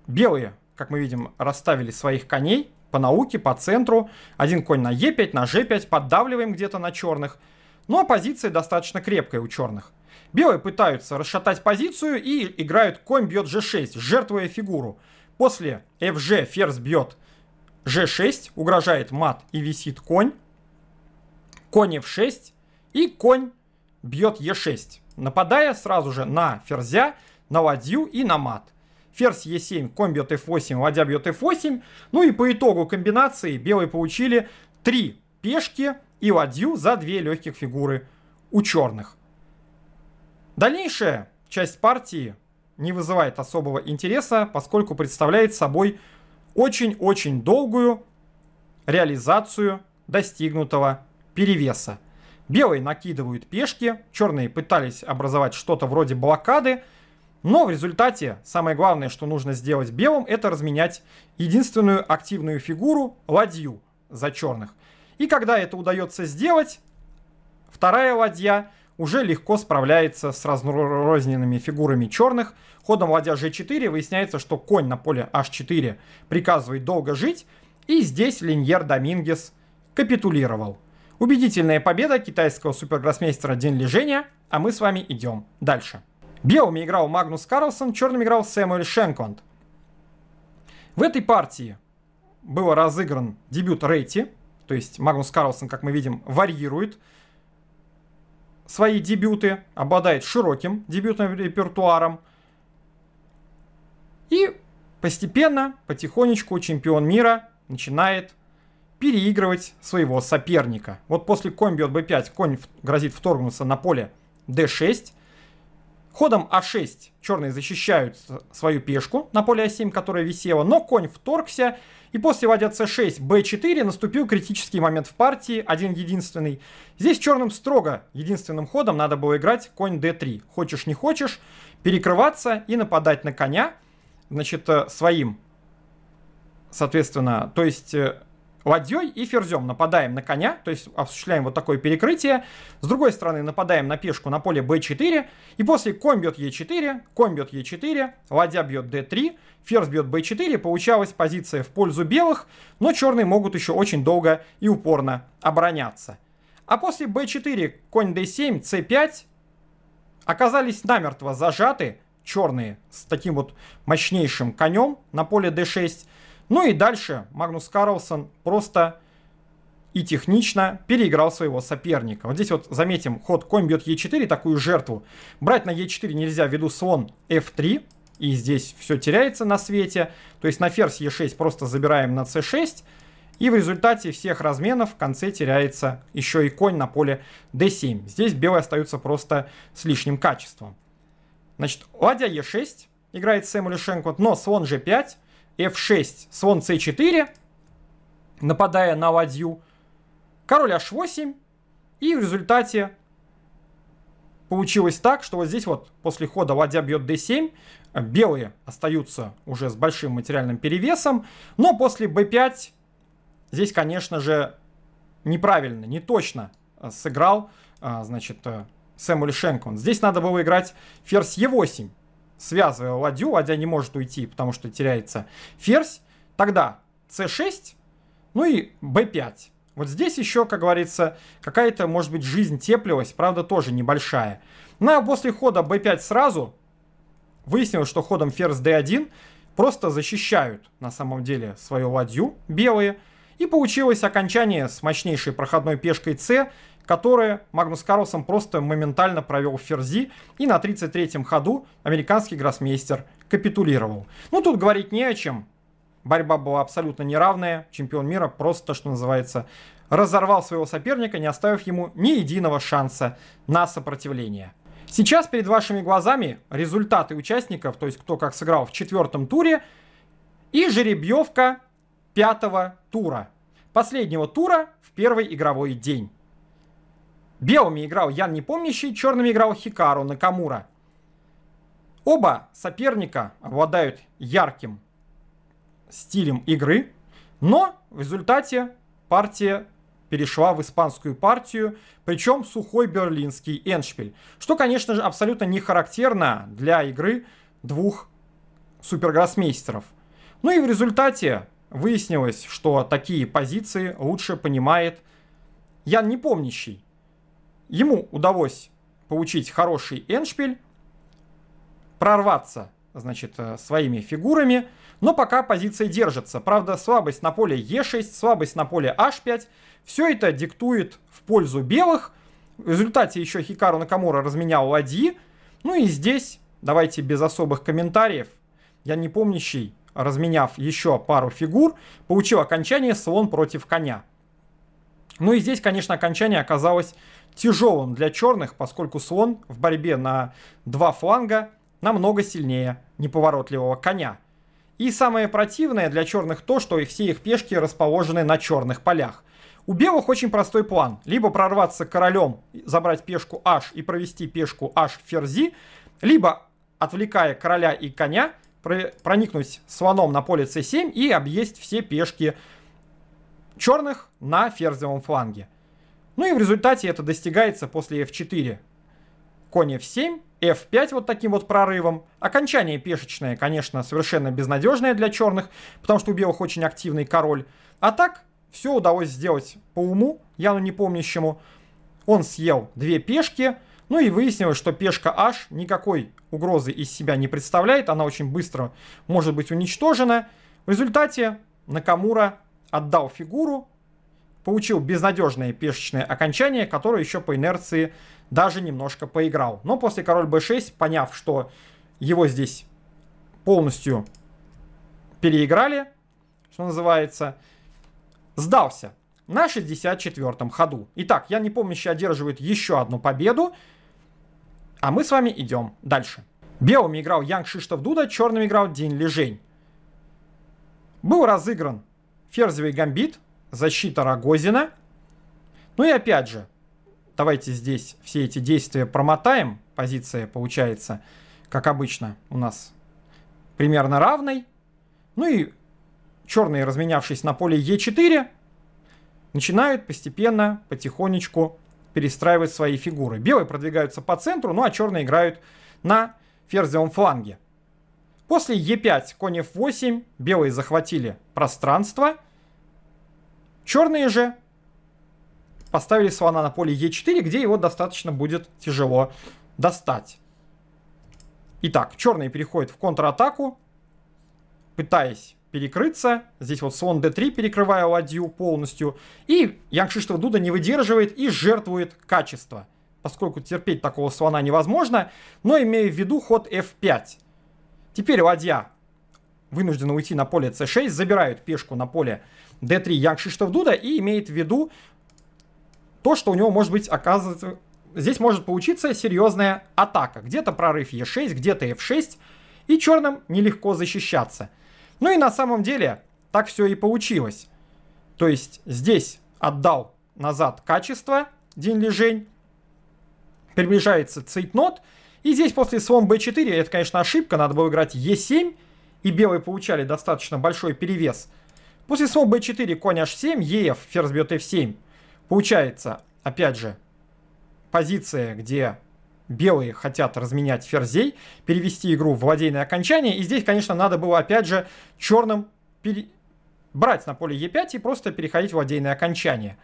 Белые, как мы видим, расставили своих коней по науке, по центру. Один конь на Е5, на ж 5 поддавливаем где-то на черных. Но ну, а позиция достаточно крепкая у черных. Белые пытаются расшатать позицию и играют конь бьет G6, жертвуя фигуру. После FG ферзь бьет G6, угрожает мат и висит конь. Конь F6 и конь бьет Е6 нападая сразу же на ферзя, на ладью и на мат. Ферзь Е7, конь бьет F8, ладья бьет F8. Ну и по итогу комбинации белые получили 3 пешки и ладью за две легких фигуры у черных. Дальнейшая часть партии не вызывает особого интереса, поскольку представляет собой очень-очень долгую реализацию достигнутого перевеса. Белые накидывают пешки, черные пытались образовать что-то вроде блокады, но в результате самое главное, что нужно сделать белым, это разменять единственную активную фигуру ладью за черных. И когда это удается сделать, вторая ладья уже легко справляется с разрозненными фигурами черных. Ходом ладья g4 выясняется, что конь на поле h4 приказывает долго жить, и здесь Линьер Домингес капитулировал. Убедительная победа китайского супергроссмейстера День Лежения, а мы с вами идем дальше. Белыми играл Магнус Карлсон, черным играл Сэмюэль Шенконд. В этой партии был разыгран дебют Рейти, то есть Магнус Карлсон, как мы видим, варьирует свои дебюты, обладает широким дебютным репертуаром. И постепенно, потихонечку чемпион мира начинает переигрывать своего соперника. Вот после комби от b5 конь грозит вторгнуться на поле d6. Ходом a а 6 черные защищают свою пешку на поле a а 7 которая висела, но конь вторгся, и после ладья c6, b4 наступил критический момент в партии, один-единственный. Здесь черным строго единственным ходом надо было играть конь d3. Хочешь не хочешь, перекрываться и нападать на коня, значит, э, своим, соответственно, то есть э, ладьей и ферзем нападаем на коня, то есть осуществляем вот такое перекрытие. С другой стороны нападаем на пешку на поле b4, и после конь бьет e4, конь бьет e4, ладья бьет d3, ферзь бьет b4, получалась позиция в пользу белых, но черные могут еще очень долго и упорно обороняться. А после b4, конь d7, c5 оказались намертво зажаты черные с таким вот мощнейшим конем на поле d6, ну и дальше Магнус Карлсон просто и технично переиграл своего соперника. Вот здесь вот заметим, ход конь бьет Е4, такую жертву. Брать на Е4 нельзя ввиду слон F3. И здесь все теряется на свете. То есть на ферзь Е6 просто забираем на С6. И в результате всех разменов в конце теряется еще и конь на поле d7. Здесь белые остаются просто с лишним качеством. Значит, ладья e6 играет Сэм Лишенко, но слон g5 f6, слон c4, нападая на ладью, король h8, и в результате получилось так, что вот здесь вот после хода ладья бьет d7, белые остаются уже с большим материальным перевесом, но после b5 здесь, конечно же, неправильно, не точно а, сыграл, а, значит, э, Сэмюэль Шенкон. Здесь надо было играть ферзь e8, связывая ладью, ладья не может уйти, потому что теряется ферзь, тогда c6, ну и b5. Вот здесь еще, как говорится, какая-то, может быть, жизнь теплилась, правда, тоже небольшая. Ну а после хода b5 сразу выяснилось, что ходом ферзь d1 просто защищают на самом деле свою ладью белые. И получилось окончание с мощнейшей проходной пешкой c которые Магнус Карлсон просто моментально провел в ферзи, и на 33-м ходу американский гроссмейстер капитулировал. Ну, тут говорить не о чем. Борьба была абсолютно неравная. Чемпион мира просто, что называется, разорвал своего соперника, не оставив ему ни единого шанса на сопротивление. Сейчас перед вашими глазами результаты участников, то есть кто как сыграл в четвертом туре, и жеребьевка пятого тура. Последнего тура в первый игровой день. Белыми играл Ян Непомнящий, черными играл Хикару Накамура. Оба соперника обладают ярким стилем игры, но в результате партия перешла в испанскую партию, причем сухой берлинский эншпиль, что, конечно же, абсолютно не характерно для игры двух супергроссмейстеров. Ну и в результате выяснилось, что такие позиции лучше понимает Ян Непомнящий, Ему удалось получить хороший эншпиль, прорваться, значит, э, своими фигурами, но пока позиция держится. Правда, слабость на поле Е6, слабость на поле H5, все это диктует в пользу белых. В результате еще Хикару Накамура разменял ладьи. Ну и здесь, давайте без особых комментариев, я не помнящий, разменяв еще пару фигур, получил окончание слон против коня. Ну и здесь, конечно, окончание оказалось тяжелым для черных, поскольку слон в борьбе на два фланга намного сильнее неповоротливого коня. И самое противное для черных то, что и все их пешки расположены на черных полях. У белых очень простой план. Либо прорваться королем, забрать пешку h и провести пешку h ферзи, либо, отвлекая короля и коня, проникнуть слоном на поле c7 и объесть все пешки черных на ферзевом фланге. Ну и в результате это достигается после f4. Конь f7, f5 вот таким вот прорывом. Окончание пешечное, конечно, совершенно безнадежное для черных, потому что у белых очень активный король. А так, все удалось сделать по уму, Я ну не помнящему. Он съел две пешки, ну и выяснилось, что пешка h никакой угрозы из себя не представляет, она очень быстро может быть уничтожена. В результате Накамура отдал фигуру, получил безнадежное пешечное окончание, которое еще по инерции даже немножко поиграл. Но после король b6, поняв, что его здесь полностью переиграли, что называется, сдался на 64-м ходу. Итак, я не помню, помнящий одерживает еще одну победу, а мы с вами идем дальше. Белыми играл Янг Шиштов Дуда, черными играл День Лежень. Был разыгран ферзевый гамбит, защита Рогозина. Ну и опять же, давайте здесь все эти действия промотаем. Позиция получается, как обычно, у нас примерно равной. Ну и черные, разменявшись на поле Е4, начинают постепенно, потихонечку перестраивать свои фигуры. Белые продвигаются по центру, ну а черные играют на ферзевом фланге. После Е5, конь F8, белые захватили пространство – Черные же поставили слона на поле Е4, где его достаточно будет тяжело достать. Итак, черные переходят в контратаку, пытаясь перекрыться. Здесь вот слон d3, перекрывая ладью полностью. И Янкшиштова Дуда не выдерживает и жертвует качество, поскольку терпеть такого слона невозможно, но имея в виду ход f5. Теперь ладья вынуждена уйти на поле c6, забирают пешку на поле d3 як Дуда и имеет в виду то, что у него может быть оказывается... Здесь может получиться серьезная атака. Где-то прорыв e6, где-то f6. И черным нелегко защищаться. Ну и на самом деле так все и получилось. То есть здесь отдал назад качество день Лежень. Приближается цейтнот. И здесь после слон b4, это, конечно, ошибка, надо было играть e7. И белые получали достаточно большой перевес. После слов b4, конь h7, еф ферзь бьет f7. Получается, опять же, позиция, где белые хотят разменять ферзей, перевести игру в владейное окончание. И здесь, конечно, надо было, опять же, черным пере... брать на поле e5 и просто переходить в владейное окончание.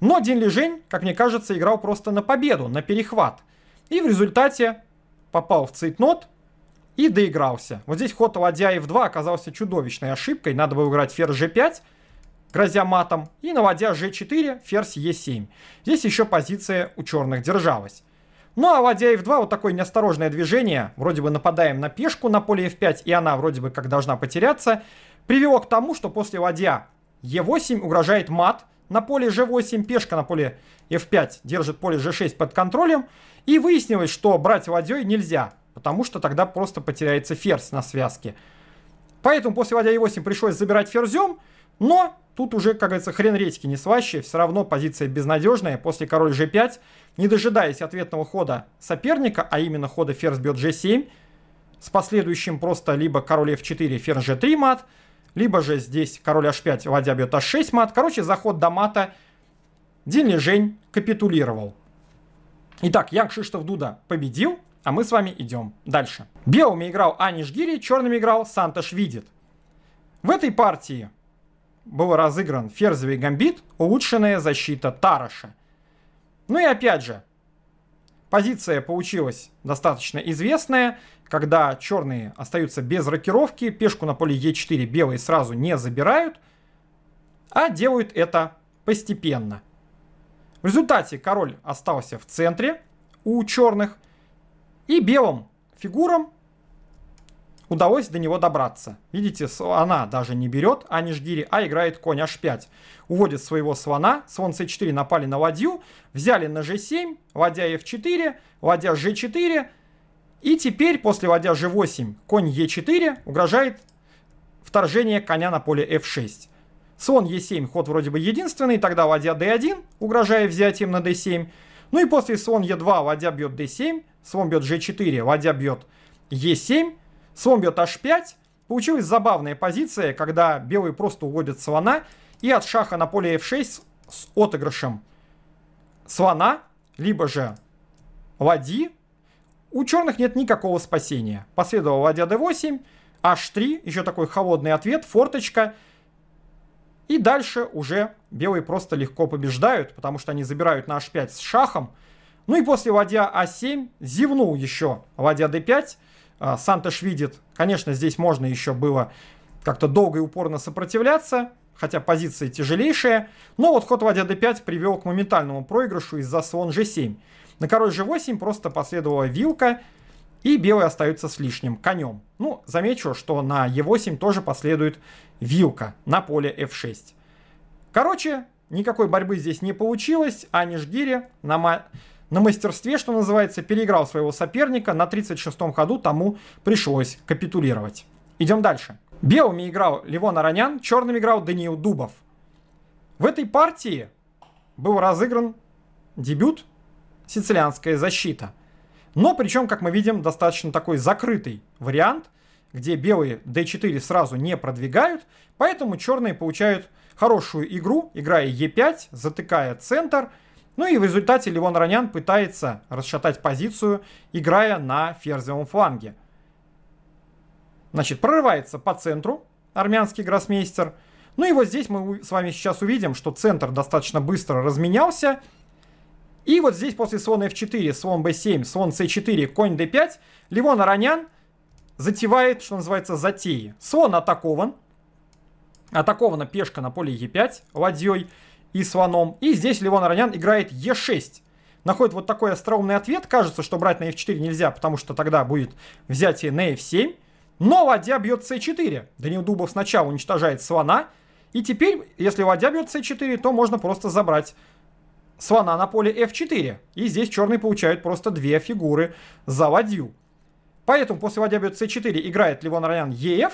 Но Дин Лежень, как мне кажется, играл просто на победу, на перехват. И в результате попал в цейтнот – и доигрался. Вот здесь ход ладья f2 оказался чудовищной ошибкой. Надо было играть ферзь g5, грозя матом, и на ладья g4, ферзь e7. Здесь еще позиция у черных держалась. Ну а ладья f2 вот такое неосторожное движение, вроде бы нападаем на пешку на поле f5, и она вроде бы как должна потеряться, привело к тому, что после ладья e8 угрожает мат, на поле g8 пешка на поле f5 держит поле g6 под контролем, и выяснилось, что брать ладьей нельзя, потому что тогда просто потеряется ферзь на связке. Поэтому после ладья e8 пришлось забирать ферзем, но тут уже, как говорится, хрен редьки не сваще, все равно позиция безнадежная. После король g5, не дожидаясь ответного хода соперника, а именно хода ферзь бьет g7, с последующим просто либо король f4, ферзь g3 мат, либо же здесь король h5, ладья бьет h6 мат. Короче, заход до мата Дин Лежень капитулировал. Итак, Ян Кшиштов Дуда победил, а мы с вами идем дальше. Белыми играл Аниш Гири, черными играл Санташ Видит. В этой партии был разыгран ферзевый гамбит, улучшенная защита Тараша. Ну и опять же, позиция получилась достаточно известная, когда черные остаются без рокировки, пешку на поле Е4 белые сразу не забирают, а делают это постепенно. В результате король остался в центре у черных – и белым фигурам удалось до него добраться. Видите, она даже не берет а не а играет конь h5. Уводит своего слона, слон c4 напали на ладью, взяли на g7, ладья f4, ладья g4. И теперь после ладья g8 конь e4 угрожает вторжение коня на поле f6. Слон e7 ход вроде бы единственный, тогда ладья d1, угрожая взятием на d7. Ну и после слон e2 ладья бьет d7, слон бьет g4, ладья бьет e7, слон бьет h5. Получилась забавная позиция, когда белые просто уводят слона, и от шаха на поле f6 с отыгрышем слона, либо же ладьи, у черных нет никакого спасения. Последовал ладья d8, h3, еще такой холодный ответ, форточка. И дальше уже белые просто легко побеждают, потому что они забирают на h5 с шахом, ну и после ладья А7 зевнул еще ладья d5. А, сантош видит, конечно, здесь можно еще было как-то долго и упорно сопротивляться, хотя позиция тяжелейшая Но вот ход ладья d5 привел к моментальному проигрышу из-за слон g7. На король g8 просто последовала вилка, и белые остаются с лишним конем. Ну, замечу, что на e8 тоже последует вилка на поле f6. Короче, никакой борьбы здесь не получилось, а Нижгири на, на мастерстве, что называется, переиграл своего соперника, на 36-м ходу тому пришлось капитулировать. Идем дальше. Белыми играл Левон Аронян, черным играл Даниил Дубов. В этой партии был разыгран дебют «Сицилианская защита». Но причем, как мы видим, достаточно такой закрытый вариант, где белые d4 сразу не продвигают, поэтому черные получают хорошую игру, играя e5, затыкая центр – ну и в результате Левон Ранян пытается расшатать позицию, играя на ферзевом фланге. Значит, прорывается по центру армянский гроссмейстер. Ну и вот здесь мы с вами сейчас увидим, что центр достаточно быстро разменялся. И вот здесь после слона f4, слон b7, слон c4, конь d5, Левон Аранян затевает, что называется, затеи. Слон атакован. Атакована пешка на поле e5 ладьей и слоном. И здесь Левон Ронян играет Е6. Находит вот такой остроумный ответ. Кажется, что брать на F4 нельзя, потому что тогда будет взятие на F7. Но ладья бьет c4. Данил Дубов сначала уничтожает слона. И теперь, если ладья бьет c4, то можно просто забрать слона на поле f4. И здесь черные получают просто две фигуры за ладью. Поэтому после ладья бьет c4 играет Левон Ронян ef.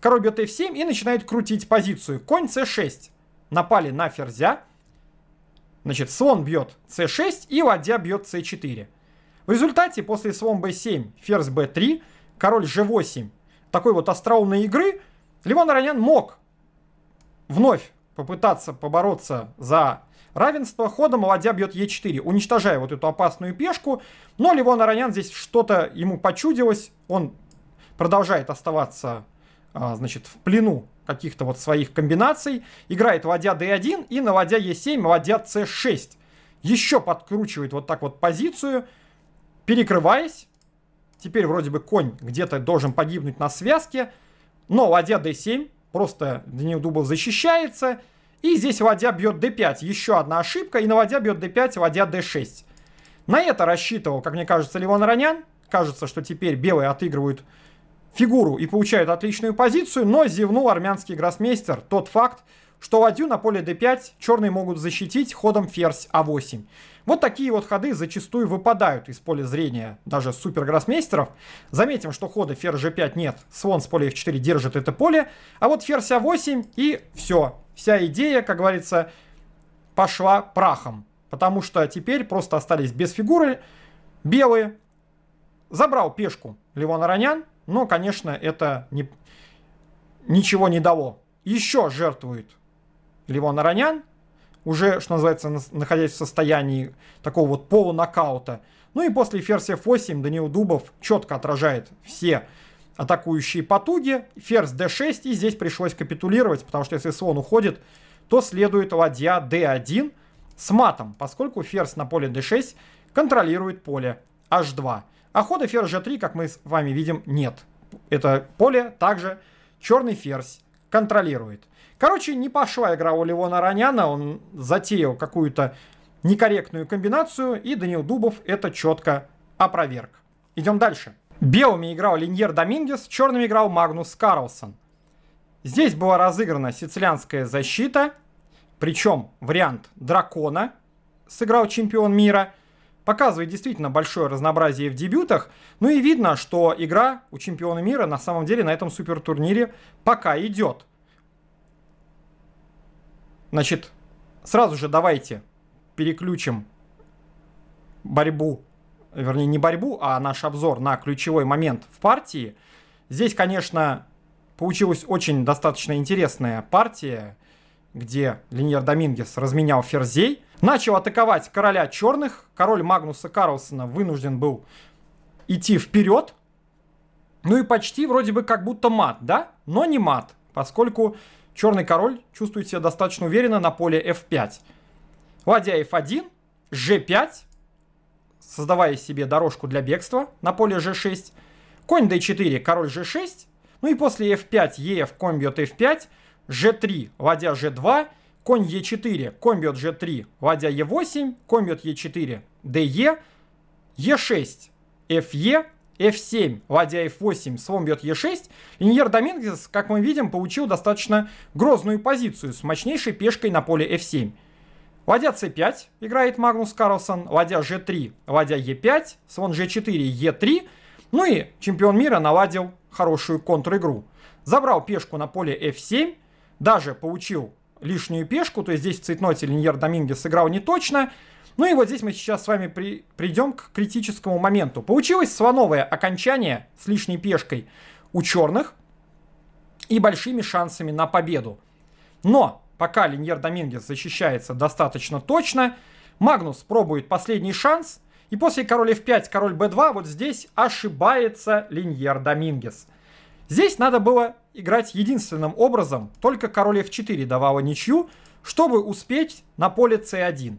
Король бьет f7 и начинает крутить позицию. Конь c6 напали на ферзя. Значит, слон бьет c6 и ладья бьет c4. В результате после слон b7, ферзь b3, король g8, такой вот остроумной игры, Левон Аронян мог вновь попытаться побороться за равенство ходом, ладья бьет e 4 уничтожая вот эту опасную пешку. Но Левон Аронян здесь что-то ему почудилось, он продолжает оставаться, а, значит, в плену каких-то вот своих комбинаций, играет ладья d1 и на ладья e7, ладья c6. Еще подкручивает вот так вот позицию, перекрываясь. Теперь вроде бы конь где-то должен погибнуть на связке, но ладья d7 просто Даниил Дубов защищается. И здесь ладья бьет d5, еще одна ошибка, и на ладья бьет d5, ладья d6. На это рассчитывал, как мне кажется, Левон Ронян. Кажется, что теперь белые отыгрывают фигуру и получает отличную позицию, но зевнул армянский гроссмейстер тот факт, что ладью на поле d5 черные могут защитить ходом ферзь а8. Вот такие вот ходы зачастую выпадают из поля зрения даже супергроссмейстеров. Заметим, что хода ферзь g5 нет, слон с поля f4 держит это поле, а вот ферзь а8 и все. Вся идея, как говорится, пошла прахом, потому что теперь просто остались без фигуры белые. Забрал пешку Левон Аронян, но, конечно, это не, ничего не дало. Еще жертвует Левон Аронян, уже, что называется, находясь в состоянии такого вот полунокаута. Ну и после ферзь f 8 Данил Дубов четко отражает все атакующие потуги. Ферзь d6, и здесь пришлось капитулировать, потому что если слон уходит, то следует ладья d1 с матом, поскольку ферзь на поле d6 контролирует поле h2. А хода ферзь g3, как мы с вами видим, нет. Это поле также черный ферзь контролирует. Короче, не пошла игра у Левона Раняна, он затеял какую-то некорректную комбинацию, и Данил Дубов это четко опроверг. Идем дальше. Белыми играл Линьер Домингес, черными играл Магнус Карлсон. Здесь была разыграна сицилианская защита, причем вариант дракона сыграл чемпион мира – показывает действительно большое разнообразие в дебютах. Ну и видно, что игра у чемпиона мира на самом деле на этом супертурнире пока идет. Значит, сразу же давайте переключим борьбу, вернее не борьбу, а наш обзор на ключевой момент в партии. Здесь, конечно, получилась очень достаточно интересная партия, где Линьер Домингес разменял ферзей – Начал атаковать короля черных. Король Магнуса Карлсона вынужден был идти вперед. Ну и почти вроде бы как будто мат, да? Но не мат, поскольку черный король чувствует себя достаточно уверенно на поле f5. Ладья f1, g5, создавая себе дорожку для бегства на поле g6. Конь d4, король g6. Ну и после f5, ef, конь бьет f5, g3, ладья g2 конь Е4, конь бьет G3, ладья Е8, конь бьет Е4, ДЕ, Е6, ФЕ, F7, ладья F8, слон бьет E6. Линьер Домингес, как мы видим, получил достаточно грозную позицию с мощнейшей пешкой на поле F7. Ладья C5 играет Магнус Карлсон, ладья G3, ладья E5, слон G4, E3. Ну и чемпион мира наладил хорошую контр-игру. Забрал пешку на поле F7, даже получил лишнюю пешку, то есть здесь в цветноте Линьер Домингес сыграл не точно. Ну и вот здесь мы сейчас с вами при, придем к критическому моменту. Получилось слоновое окончание с лишней пешкой у черных и большими шансами на победу. Но пока Линьер Домингес защищается достаточно точно, Магнус пробует последний шанс, и после король f5, король b2, вот здесь ошибается Линьер Домингес. Здесь надо было играть единственным образом, только король f4 давала ничью, чтобы успеть на поле c1.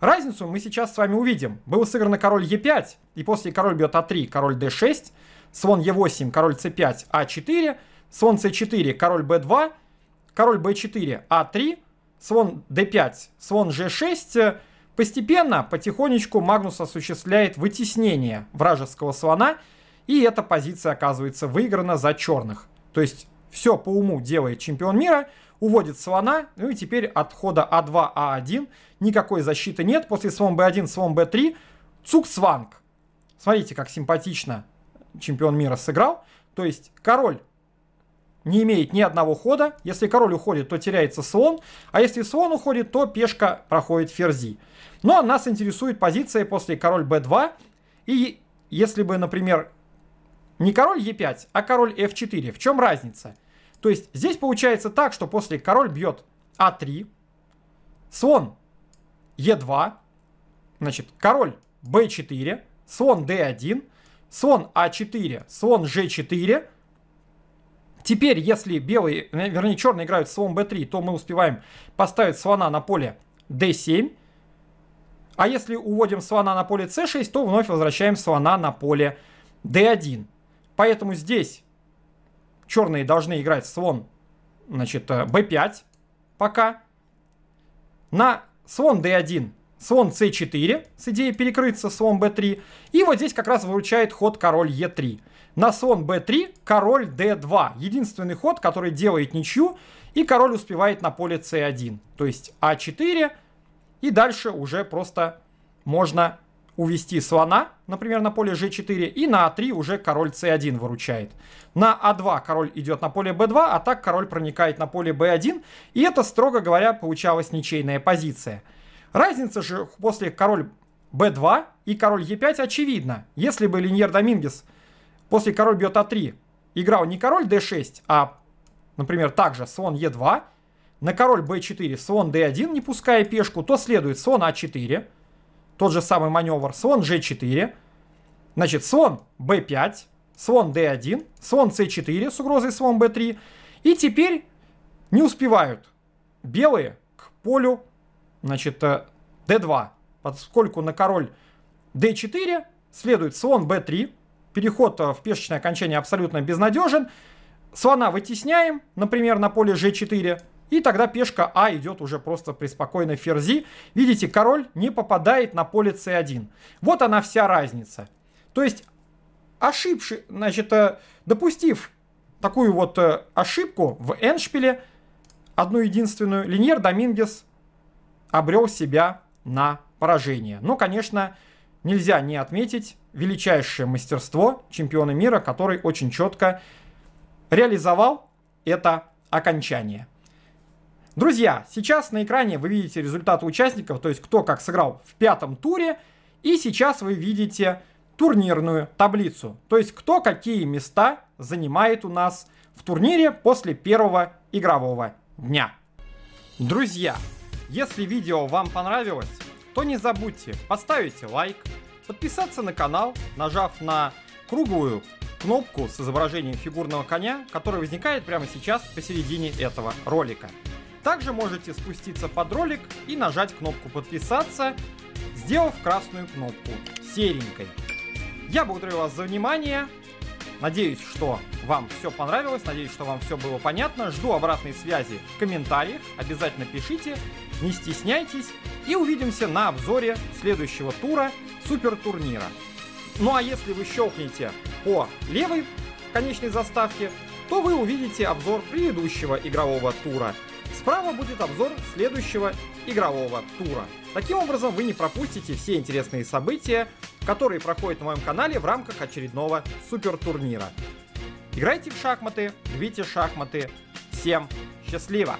Разницу мы сейчас с вами увидим. Было сыграно король e5, и после король бьет a а 3 король d6, слон e8, король c5, a 4 слон c4, король b2, король b4, a 3 слон d5, слон g6. Постепенно, потихонечку Магнус осуществляет вытеснение вражеского слона – и эта позиция оказывается выиграна за черных. То есть все по уму делает чемпион мира, уводит слона, ну и теперь от хода А2, А1 никакой защиты нет. После слон Б1, слон Б3, цук сванг. Смотрите, как симпатично чемпион мира сыграл. То есть король не имеет ни одного хода. Если король уходит, то теряется слон. А если слон уходит, то пешка проходит ферзи. Но нас интересует позиция после король b2. И если бы, например, не король Е5, а король F4. В чем разница? То есть здесь получается так, что после король бьет А3, слон Е2, значит, король b4, слон d1, слон а4, слон g4. Теперь, если белые, э, вернее, черные играют слон b3, то мы успеваем поставить слона на поле d7. А если уводим слона на поле c6, то вновь возвращаем слона на поле d1. Поэтому здесь черные должны играть слон, значит, b5 э, пока. На слон d1, слон c4 с идеей перекрыться, слон b3. И вот здесь как раз выручает ход король e3. На слон b3 король d2. Единственный ход, который делает ничью, и король успевает на поле c1. То есть a4, а и дальше уже просто можно увести слона, например, на поле g4, и на a3 а уже король c1 выручает. На a2 а король идет на поле b2, а так король проникает на поле b1, и это, строго говоря, получалась ничейная позиция. Разница же после король b2 и король e5 очевидна. Если бы Линьер Домингес после король бьет а3 играл не король d6, а, например, также слон e2, на король b4 слон d1, не пуская пешку, то следует слон a а 4 тот же самый маневр. Слон g4, значит, слон b5, слон d1, слон c4 с угрозой слон b3. И теперь не успевают белые к полю, значит, э, d2, поскольку на король d4 следует слон b3, переход э, в пешечное окончание абсолютно безнадежен. Слона вытесняем, например, на поле g4, и тогда пешка А идет уже просто при спокойной ферзи. Видите, король не попадает на поле c1. Вот она вся разница. То есть, ошибши, значит, э, допустив такую вот э, ошибку в эншпиле, одну единственную, Линьер Домингес обрел себя на поражение. Но, конечно, нельзя не отметить величайшее мастерство чемпиона мира, который очень четко реализовал это окончание. Друзья, сейчас на экране вы видите результаты участников, то есть кто как сыграл в пятом туре. И сейчас вы видите турнирную таблицу, то есть кто какие места занимает у нас в турнире после первого игрового дня. Друзья, если видео вам понравилось, то не забудьте поставить лайк, подписаться на канал, нажав на круглую кнопку с изображением фигурного коня, которая возникает прямо сейчас посередине этого ролика. Также можете спуститься под ролик и нажать кнопку подписаться, сделав красную кнопку серенькой. Я благодарю вас за внимание. Надеюсь, что вам все понравилось, надеюсь, что вам все было понятно. Жду обратной связи в комментариях, обязательно пишите, не стесняйтесь. И увидимся на обзоре следующего тура супер турнира. Ну а если вы щелкнете по левой конечной заставке, то вы увидите обзор предыдущего игрового тура Справа будет обзор следующего игрового тура. Таким образом, вы не пропустите все интересные события, которые проходят на моем канале в рамках очередного супертурнира. Играйте в шахматы, любите шахматы. Всем счастливо!